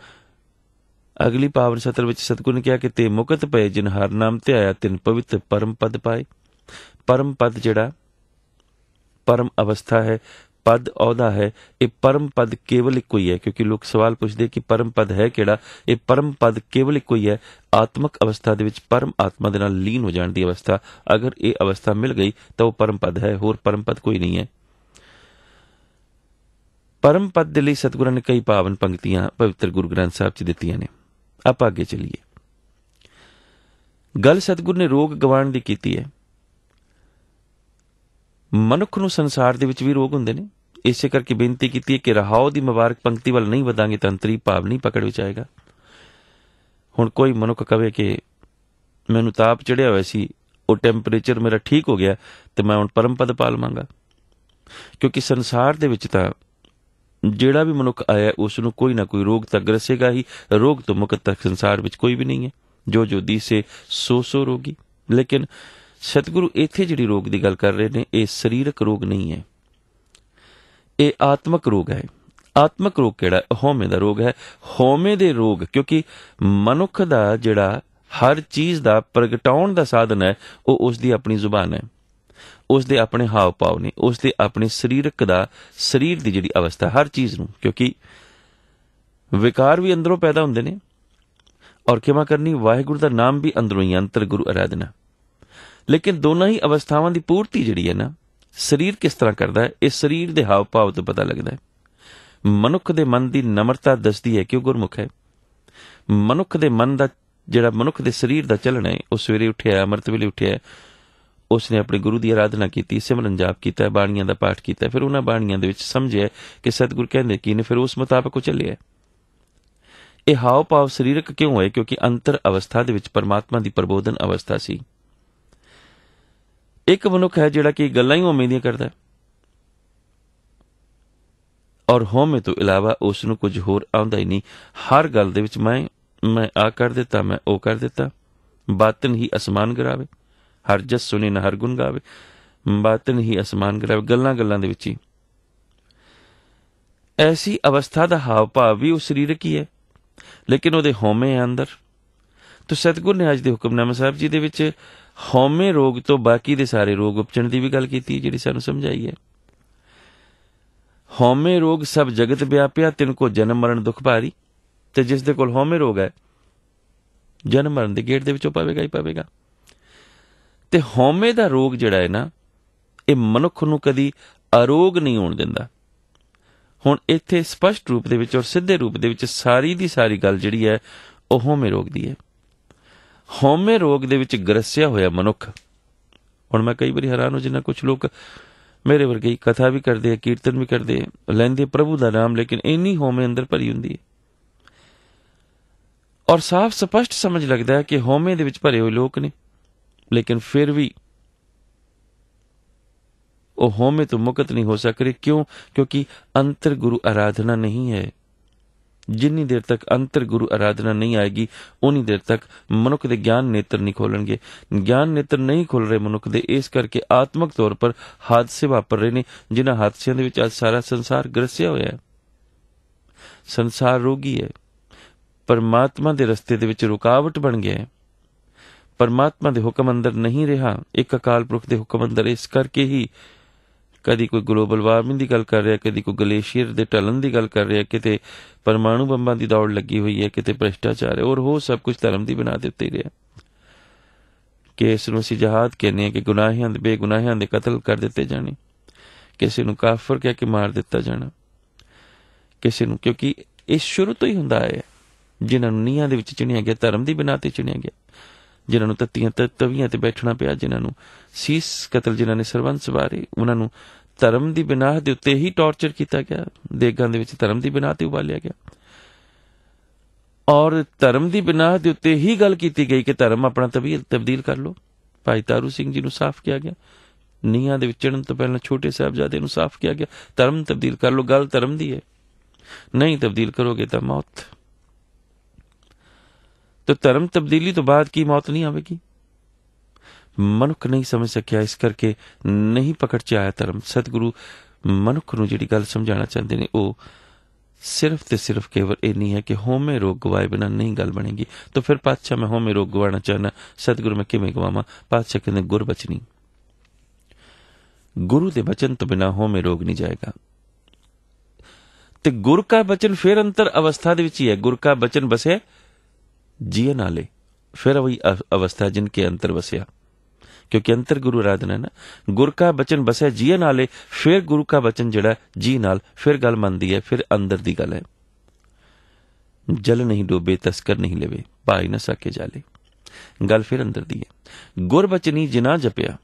ਅਗਲੀ ਪਾਵਨ ਸਤਰ ਵਿੱਚ ਸਤਗੁਰੂ ਨੇ ਕਿਹਾ ਕਿ ਤੇ ਮੁਕਤ ਪਏ ਜਿਨ ਹਰ ਨਾਮ ਆਇਆ ਤਿਨ ਪਵਿੱਤ ਪਰਮ ਪਦ ਪਾਏ ਪਰਮ ਪਦ ਜਿਹੜਾ ਪਰਮ ਅਵਸਥਾ ਹੈ ਪਦ ਅਹੁਦਾ ਹੈ ਇਹ ਪਰਮ ਪਦ ਕੇਵਲ ਇੱਕੋ ਹੀ ਹੈ ਕਿਉਂਕਿ ਲੋਕ ਸਵਾਲ ਪੁੱਛਦੇ ਕਿ ਪਰਮ ਪਦ ਹੈ ਕਿਹੜਾ ਇਹ ਪਰਮ ਪਦ ਕੇਵਲ ਇੱਕੋ ਹੀ ਹੈ ਆਤਮਿਕ ਅਵਸਥਾ ਦੇ ਵਿੱਚ ਪਰਮ ਆਤਮਾ ਦੇ ਨਾਲ ਲੀਨ ਹੋ ਜਾਣ ਦੀ ਅਵਸਥਾ ਅਗਰ ਇਹ ਅਵਸਥਾ ਮਿਲ ਗਈ ਤਾਂ ਉਹ ਪਰਮ ਪਦ ਹੈ ਹੋਰ ਪਰਮ ਪਦ ਕੋਈ ਨਹੀਂ ਹੈ ਪਰਮ ਪਦ ਦੇ ਲਈ ਸਤਿਗੁਰਾਂ ਨੇ ਕਈ ਪਾਵਨ ਪੰਕਤੀਆਂ ਪਵਿੱਤਰ ਗੁਰੂ ਗ੍ਰੰਥ ਸਾਹਿਬ 'ਚ ਦਿੱਤੀਆਂ ਨੇ ਆਪਾਂ ਅੱਗੇ ਚੱਲੀਏ ਗੱਲ ਸਤਗੁਰ ਨੇ ਰੋਗ ਗਵਾਣ ਦੀ ਕੀਤੀ ਹੈ ਮਨੁੱਖ ਨੂੰ ਸੰਸਾਰ ਦੇ ਵਿੱਚ ਵੀ ਰੋਗ ਹੁੰਦੇ ਨੇ ਇਸੇ ਕਰਕੇ ਬੇਨਤੀ ਕੀਤੀ ਹੈ ਕਿ ਰਹਾਉ ਦੀ ਮੁਬਾਰਕ ਪੰਕਤੀ ਵੱਲ ਨਹੀਂ ਵਧਾਂਗੇ ਤਾਂ ਅੰਤਰੀ ਭਾਵ ਨਹੀਂ ਪਕੜ ਵਿੱਚ ਆਏਗਾ ਹੁਣ ਕੋਈ ਮਨੁੱਖ ਕਵੇ ਕਿ ਮੈਨੂੰ ਤਾਪ ਚੜਿਆ ਹੋਇਆ ਸੀ ਉਹ ਟੈਂਪਰੇਚਰ ਮੇਰਾ ਠੀਕ ਹੋ ਗਿਆ ਤੇ ਮੈਂ ਹੁਣ ਪਰਮ ਪਦ ਪਾਲ ਮੰਗਾ ਕਿਉਂਕਿ ਸੰਸਾਰ ਦੇ ਵਿੱਚ ਤਾਂ ਜਿਹੜਾ ਵੀ ਮਨੁੱਖ ਆਇਆ ਉਸ ਨੂੰ ਕੋਈ ਨਾ ਕੋਈ ਰੋਗ ਤਾਂ ਗਰਸੇਗਾ ਹੀ ਰੋਗ ਤੋਂ ਮੁਕਤ ਤੱਕ ਸੰਸਾਰ ਵਿੱਚ ਕੋਈ ਵੀ ਨਹੀਂ ਹੈ ਜੋ ਜੋ ਦੀਸੇ ਸੋ ਸੋ ਰੋਗੀ ਲੇਕਿਨ ਸਤਿਗੁਰੂ ਇੱਥੇ ਜਿਹੜੀ ਰੋਗ ਦੀ ਗੱਲ ਕਰ ਰਹੇ ਨੇ ਇਹ ਸਰੀਰਕ ਰੋਗ ਨਹੀਂ ਹੈ ਇਹ ਆਤਮਕ ਰੋਗ ਹੈ ਆਤਮਕ ਰੋਗ ਕਿਹੜਾ ਹਉਮੈ ਦਾ ਰੋਗ ਹੈ ਹਉਮੈ ਦੇ ਰੋਗ ਕਿਉਂਕਿ ਮਨੁੱਖ ਦਾ ਜਿਹੜਾ ਹਰ ਚੀਜ਼ ਦਾ ਪ੍ਰਗਟਾਉਣ ਦਾ ਸਾਧਨ ਹੈ ਉਹ ਉਸ ਦੀ ਆਪਣੀ ਜ਼ੁਬਾਨ ਹੈ ਉਸ ਦੇ ਆਪਣੇ ਹਾਵ ਪਾਉ ਨੇ ਉਸ ਦੇ ਆਪਣੇ ਸਰੀਰਕ ਦਾ ਸਰੀਰ ਦੀ ਜਿਹੜੀ ਅਵਸਥਾ ਹਰ ਚੀਜ਼ ਨੂੰ ਕਿਉਂਕਿ ਵਿਕਾਰ ਵੀ ਅੰਦਰੋਂ ਪੈਦਾ ਹੁੰਦੇ ਨੇ ਔਰ ਕਿਮਾ ਕਰਨੀ ਵਾਹਿਗੁਰੂ ਦਾ ਨਾਮ ਵੀ ਅੰਦਰੋਂ ਹੀ ਅੰਤਰ ਗੁਰੂ ਅਰਾਧਨਾ ਲੇਕਿਨ ਦੋਨਾਂ ਹੀ ਅਵਸਥਾਵਾਂ ਦੀ ਪੂਰਤੀ ਜਿਹੜੀ ਹੈ ਨਾ ਸਰੀਰ ਕਿਸ ਤਰ੍ਹਾਂ ਕਰਦਾ ਹੈ ਇਹ ਸਰੀਰ ਦੇ ਹਾਵ ਪਾਵ ਤੋਂ ਪਤਾ ਲੱਗਦਾ ਹੈ ਮਨੁੱਖ ਦੇ ਮਨ ਦੀ ਨਮਰਤਾ ਦੱਸਦੀ ਹੈ ਕਿ ਉਹ ਗੁਰਮੁਖ ਹੈ ਮਨੁੱਖ ਦੇ ਮਨ ਦਾ ਜਿਹੜਾ ਮਨੁੱਖ ਦੇ ਸਰੀਰ ਦਾ ਚੱਲਣਾ ਹੈ ਉਹ ਸਵੇਰੇ ਉੱਠਿਆ ਅਮਰਤ ਵੇਲੇ ਉੱਠਿਆ ਉਸ ਨੇ ਆਪਣੇ ਗੁਰੂ ਦੀ ਆਰਾਧਨਾ ਕੀਤੀ ਸਿਮਰਨ ਜਾਪ ਕੀਤਾ ਬਾਣੀਆਂ ਦਾ ਪਾਠ ਕੀਤਾ ਫਿਰ ਉਹਨਾਂ ਬਾਣੀਆਂ ਦੇ ਵਿੱਚ ਸਮਝਿਆ ਕਿ ਸਤਿਗੁਰ ਕਹਿੰਦੇ ਕੀ ਨੇ ਫਿਰ ਉਸ ਮੁਤਾਬਕ ਉਹ ਚੱਲਿਆ ਇਹ ਹਾਉ ਪਾਵ ਸਰੀਰਕ ਕਿਉਂ ਹੋਏ ਕਿਉਂਕਿ ਅੰਤਰ ਅਵਸਥਾ ਦੇ ਵਿੱਚ ਪਰਮਾਤਮਾ ਦੀ ਪ੍ਰਬੋਧਨ ਅਵਸਥਾ ਸੀ ਇੱਕ ਮਨੁੱਖ ਹੈ ਜਿਹੜਾ ਕਿ ਗੱਲਾਂ ਹੀ ਹੋਮੇ ਦੀਆਂ ਕਰਦਾ ਔਰ ਹੋਮੇ ਤੋਂ ਇਲਾਵਾ ਉਸ ਨੂੰ ਕੁਝ ਹੋਰ ਆਉਂਦਾ ਹੀ ਨਹੀਂ ਹਰ ਗੱਲ ਦੇ ਵਿੱਚ ਮੈਂ ਮੈਂ ਆ ਕਰ ਦਿੱਤਾ ਮੈਂ ਉਹ ਕਰ ਦਿੱਤਾ ਬਾਤਨ ਹੀ ਅਸਮਾਨ ਗਰਾਵੇ ਹਰ ਜਸ ਸੁਨੇ ਨਾ ਹਰ ਗੁਣ ਗਾਵੇ ਬਾਤਨ ਹੀ ਅਸਮਾਨ ਗਰਾਵੇ ਗੱਲਾਂ ਗੱਲਾਂ ਦੇ ਵਿੱਚ ਹੀ ਐਸੀ ਅਵਸਥਾ ਦਾ ਹਾਵ ਭਾਵ ਵੀ ਉਸ ਸਰੀਰਕ ਹੀ ਹੈ ਲੇਕਿਨ ਉਹਦੇ ਹੋਮੇ ਹੈ ਅੰਦਰ ਤੋ ਸਤਗੁਰ ਨੇ ਅੱਜ ਦੇ ਹੁਕਮਨਾਮਾ ਸਾਹਿਬ ਜੀ ਦੇ ਵਿੱਚ ਹੋਮੇ ਰੋਗ ਤੋਂ ਬਾਕੀ ਦੇ ਸਾਰੇ ਰੋਗ ਉਪਚਣ ਦੀ ਵੀ ਗੱਲ ਕੀਤੀ ਜਿਹੜੀ ਸਾਨੂੰ ਸਮਝਾਈ ਹੈ ਹੋਮੇ ਰੋਗ ਸਭ ਜਗਤ ਵਿਆਪਿਆ ਤਿੰਨ ਕੋ ਜਨਮ ਮਰਨ ਦੁਖ ਭਾਰੀ ਤੇ ਜਿਸ ਦੇ ਕੋਲ ਹੋਮੇ ਰੋਗ ਹੈ ਜਨਮ ਮਰਨ ਦੇ ਗੇਟ ਦੇ ਵਿੱਚੋਂ ਪਾਵੇਗਾ ਹੀ ਪਾਵੇਗਾ ਤੇ ਹਉਮੈ ਦਾ ਰੋਗ ਜਿਹੜਾ ਹੈ ਨਾ ਇਹ ਮਨੁੱਖ ਨੂੰ ਕਦੀ ਅਰੋਗ ਨਹੀਂ ਹੋਣ ਦਿੰਦਾ ਹੁਣ ਇੱਥੇ ਸਪਸ਼ਟ ਰੂਪ ਦੇ ਵਿੱਚ ਔਰ ਸਿੱਧੇ ਰੂਪ ਦੇ ਵਿੱਚ ਸਾਰੀ ਦੀ ਸਾਰੀ ਗੱਲ ਜਿਹੜੀ ਹੈ ਉਹ ਹਉਮੈ ਰੋਗ ਦੀ ਹੈ ਹਉਮੈ ਰੋਗ ਦੇ ਵਿੱਚ ਗਰਸਿਆ ਹੋਇਆ ਮਨੁੱਖ ਹੁਣ ਮੈਂ ਕਈ ਵਾਰੀ ਹੈਰਾਨ ਹੋ ਜਿੰਨਾ ਕੁਝ ਲੋਕ ਮੇਰੇ ਵਰਗੇ ਹੀ ਕਥਾ ਵੀ ਕਰਦੇ ਆ ਕੀਰਤਨ ਵੀ ਕਰਦੇ ਆ ਲੈਂਦੇ ਪ੍ਰਭੂ ਦਾ ਨਾਮ ਲੇਕਿਨ ਇੰਨੀ ਹਉਮੈ ਅੰਦਰ ਭਰੀ ਹੁੰਦੀ ਹੈ ਔਰ ਸਾਫ਼ ਸਪਸ਼ਟ ਸਮਝ ਲੱਗਦਾ ਹੈ ਕਿ ਹਉਮੈ ਦੇ ਵਿੱਚ ਭਰੇ ਹੋਏ ਲੋਕ ਨੇ ਲੇਕਿਨ ਫਿਰ ਵੀ ਉਹ ਹੋਮੇ ਤੋਂ ਮੁਕਤ ਨਹੀਂ ਹੋ ਸਕਰੇ ਕਿਉਂ क्यों क्योंकि अंतर गुरु आराधना नहीं ਜਿੰਨੀ ਦੇਰ ਤੱਕ ਅੰਤਰ ਗੁਰੂ ਆਰਾਧਨਾ ਨਹੀਂ ਆਏਗੀ ਉਨੀ ਦੇਰ ਤੱਕ ਮਨੁੱਖ ਦੇ ਗਿਆਨ ਨੇਤਰ ਨਹੀਂ ਖੋਲਣਗੇ ਗਿਆਨ ਨੇਤਰ ਨਹੀਂ ਖੁੱਲ ਰਹੇ ਮਨੁੱਖ ਦੇ ਇਸ ਕਰਕੇ ਆਤਮਿਕ ਤੌਰ ਪਰ ਹਾਦਸੇ ਵਾਪਰ ਰਹੇ ਨੇ ਜਿਨ੍ਹਾਂ ਹਾਦਸਿਆਂ ਦੇ ਵਿੱਚ ਅੱਜ ਸਾਰਾ ਸੰਸਾਰ ਗ੍ਰਸਿਆ ਹੋਇਆ ਹੈ ਸੰਸਾਰ ਰੋਗੀ ਹੈ ਪਰਮਾਤਮਾ ਦੇ ਰਸਤੇ ਦੇ ਵਿੱਚ ਰੁਕਾਵਟ ਬਣ ਗਿਆ ਹੈ ਪਰਮਾਤਮਾ ਦੇ ਹੁਕਮ ਅੰਦਰ ਨਹੀਂ ਰਿਹਾ ਇੱਕ ਅਕਾਲ ਪੁਰਖ ਦੇ ਹੁਕਮ ਅੰਦਰ ਇਸ ਕਰਕੇ ਹੀ ਕਦੀ ਕੋਈ ਗਲੋਬਲ ਵਾਰਮਿੰਗ ਦੀ ਗੱਲ ਕਰ ਰਿਹਾ ਕਦੀ ਕੋਈ ਗਲੇਸ਼ੀਅਰ ਦੇ ਟਲਣ ਦੀ ਗੱਲ ਕਰ ਰਿਹਾ ਕਿਤੇ ਪਰਮਾਣੂ ਬੰਬਾਂ ਦੀ ਦੌੜ ਲੱਗੀ ਹੋਈ ਹੈ ਕਿਤੇ ਭ੍ਰਿਸ਼ਟਾਚਾਰ ਹੈ ਔਰ ਉਹ ਸਭ ਕੁਝ ਧਰਮ ਦੀ ਬਣਾ ਦਿੱਤੀ ਰਿਹਾ ਕਿ ਇਸ ਨੂੰ ਸੀ ਜਹਾਦ ਕਹਿੰਦੇ ਕਿ ਗੁਨਾਹਿਆਂ ਦੇ ਬੇਗੁਨਾਹਿਆਂ ਦੇ ਕਤਲ ਕਰ ਦਿੱਤੇ ਜਾਣੇ ਕਿਸੇ ਨੂੰ ਕਾਫਰ ਕਹਿ ਕੇ ਮਾਰ ਦਿੱਤਾ ਜਾਣਾ ਕਿਸੇ ਨੂੰ ਕਿਉਂਕਿ ਇਹ ਸ਼ੁਰੂ ਤੋਂ ਹੀ ਹੁੰਦਾ ਹੈ ਜਿਨ੍ਹਾਂ ਨੂੰ ਨੀਹਾਂ ਦੇ ਵਿੱਚ ਚੁਣਿਆ ਗਿਆ ਧਰਮ ਦੀ ਬਣਾ ਤੇ ਚੁਣਿਆ ਗਿਆ ਜਿਨ੍ਹਾਂ ਨੂੰ ਤੱਤੀਆਂ ਤਵੀਆਂ ਤੇ ਬੈਠਣਾ ਪਿਆ ਜਿਨ੍ਹਾਂ ਨੂੰ ਸੀਸ ਕਤਲ ਜਿਨ੍ਹਾਂ ਨੇ ਸਰਵੰਸ ਬਾਰੇ ਉਹਨਾਂ ਨੂੰ ਧਰਮ ਦੀ ਬਿਨਾਹ ਦੇ ਉੱਤੇ ਹੀ ਟੌਰਚਰ ਕੀਤਾ ਗਿਆ ਦੇਗਾਂ ਦੇ ਵਿੱਚ ਧਰਮ ਦੀ ਬਿਨਾਹ ਤੇ ਉਬਾਲਿਆ ਗਿਆ ਔਰ ਧਰਮ ਦੀ ਬਿਨਾਹ ਦੇ ਉੱਤੇ ਹੀ ਗੱਲ ਕੀਤੀ ਗਈ ਕਿ ਧਰਮ ਆਪਣਾ ਤਬੀਲ ਤਬਦੀਲ ਕਰ ਲੋ ਭਾਈ ਤਾਰੂ ਸਿੰਘ ਜੀ ਨੂੰ ਸਾਫ਼ ਕੀਤਾ ਗਿਆ ਨੀਹਾਂ ਦੇ ਵਿੱਚ ਚੜਨ ਤੋਂ ਪਹਿਲਾਂ ਛੋਟੇ ਸਾਹਿਬਜ਼ਾਦੇ ਨੂੰ ਸਾਫ਼ ਕੀਤਾ ਗਿਆ ਧਰਮ ਤਬਦੀਲ ਕਰ ਲੋ ਗੱਲ ਧਰਮ ਦੀ ਹੈ ਨਹੀਂ ਤਬਦੀਲ ਕਰੋਗੇ ਤਾਂ ਮੌਤ ਤਾਂ ਧਰਮ ਤਬਦੀਲੀ ਤੋਂ ਬਾਅਦ ਕੀ ਮੌਤ ਨਹੀਂ ਆਵੇਗੀ ਮਨੁੱਖ ਨਹੀਂ ਸਮਝ ਸਕਿਆ ਇਸ ਕਰਕੇ ਨਹੀਂ ਪਕੜ ਚ ਆਇਆ ਧਰਮ ਸਤਿਗੁਰੂ ਮਨੁੱਖ ਨੂੰ ਜਿਹੜੀ ਗੱਲ ਸਮਝਾਉਣਾ ਚਾਹੁੰਦੇ ਨੇ ਉਹ ਸਿਰਫ ਤੇ ਸਿਰਫ ਕੇਵਲ ਇਹ ਨਹੀਂ ਹੈ ਕਿ ਹੋਮੇ ਰੋਗ ਗਵਾਏ ਬਿਨਾ ਨਹੀਂ ਗੱਲ ਬਣੇਗੀ ਤਾਂ ਫਿਰ ਪਾਤਸ਼ਾਹ ਮੈਂ ਹੋਮੇ ਰੋਗ ਗਵਾਣਾ ਚਾਹਨਾ ਸਤਿਗੁਰੂ ਮੈਂ ਕਿਵੇਂ ਗਵਾਵਾਂ ਪਾਤਸ਼ਾਹ ਕਹਿੰਦੇ ਗੁਰ ਬਚਨੀ ਗੁਰੂ ਦੇ ਬਚਨ ਤੋਂ ਬਿਨਾ ਹੋਮੇ ਰੋਗ ਨਹੀਂ ਜਾਏਗਾ ਤੇ ਗੁਰ ਕਾ ਬਚਨ ਫਿਰ ਅੰਤਰ ਅਵਸਥਾ ਦੇ ਵਿੱਚ ਹੀ ਹੈ ਗੁਰ ਕਾ ਬਚਨ ਬਸੇ जिए ना ਫਿਰ फिर ਅਵਸਥਾ ਜਿਨ ਕੇ ਅੰਤਰ ਵਸਿਆ ਕਿਉਂਕਿ ਅੰਤਰ ਗੁਰੂ ਰਾਧਨ ਹੈ ਨਾ ਗੁਰ ਕਾ ਬਚਨ ਬਸੈ ਜੀ ਨਾਲੇ ਫਿਰ ਗੁਰੂ ਕਾ ਬਚਨ ਜਿਹੜਾ ਜੀ ਨਾਲ ਫਿਰ ਗੱਲ ਮੰਨਦੀ ਹੈ ਫਿਰ ਅੰਦਰ ਦੀ ਗੱਲ ਹੈ ਜਲ ਨਹੀਂ ਡੋਬੇ ਤਸਕਰ ਨਹੀਂ ਲਵੇ ਭਾਈ ਨਾ ਸਕੇ ਜਾਲੇ ਗੱਲ ਫਿਰ ਅੰਦਰ ਦੀ ਹੈ ਗੁਰਬਚਨੀ ਜਿਨਾ ਜਪਿਆ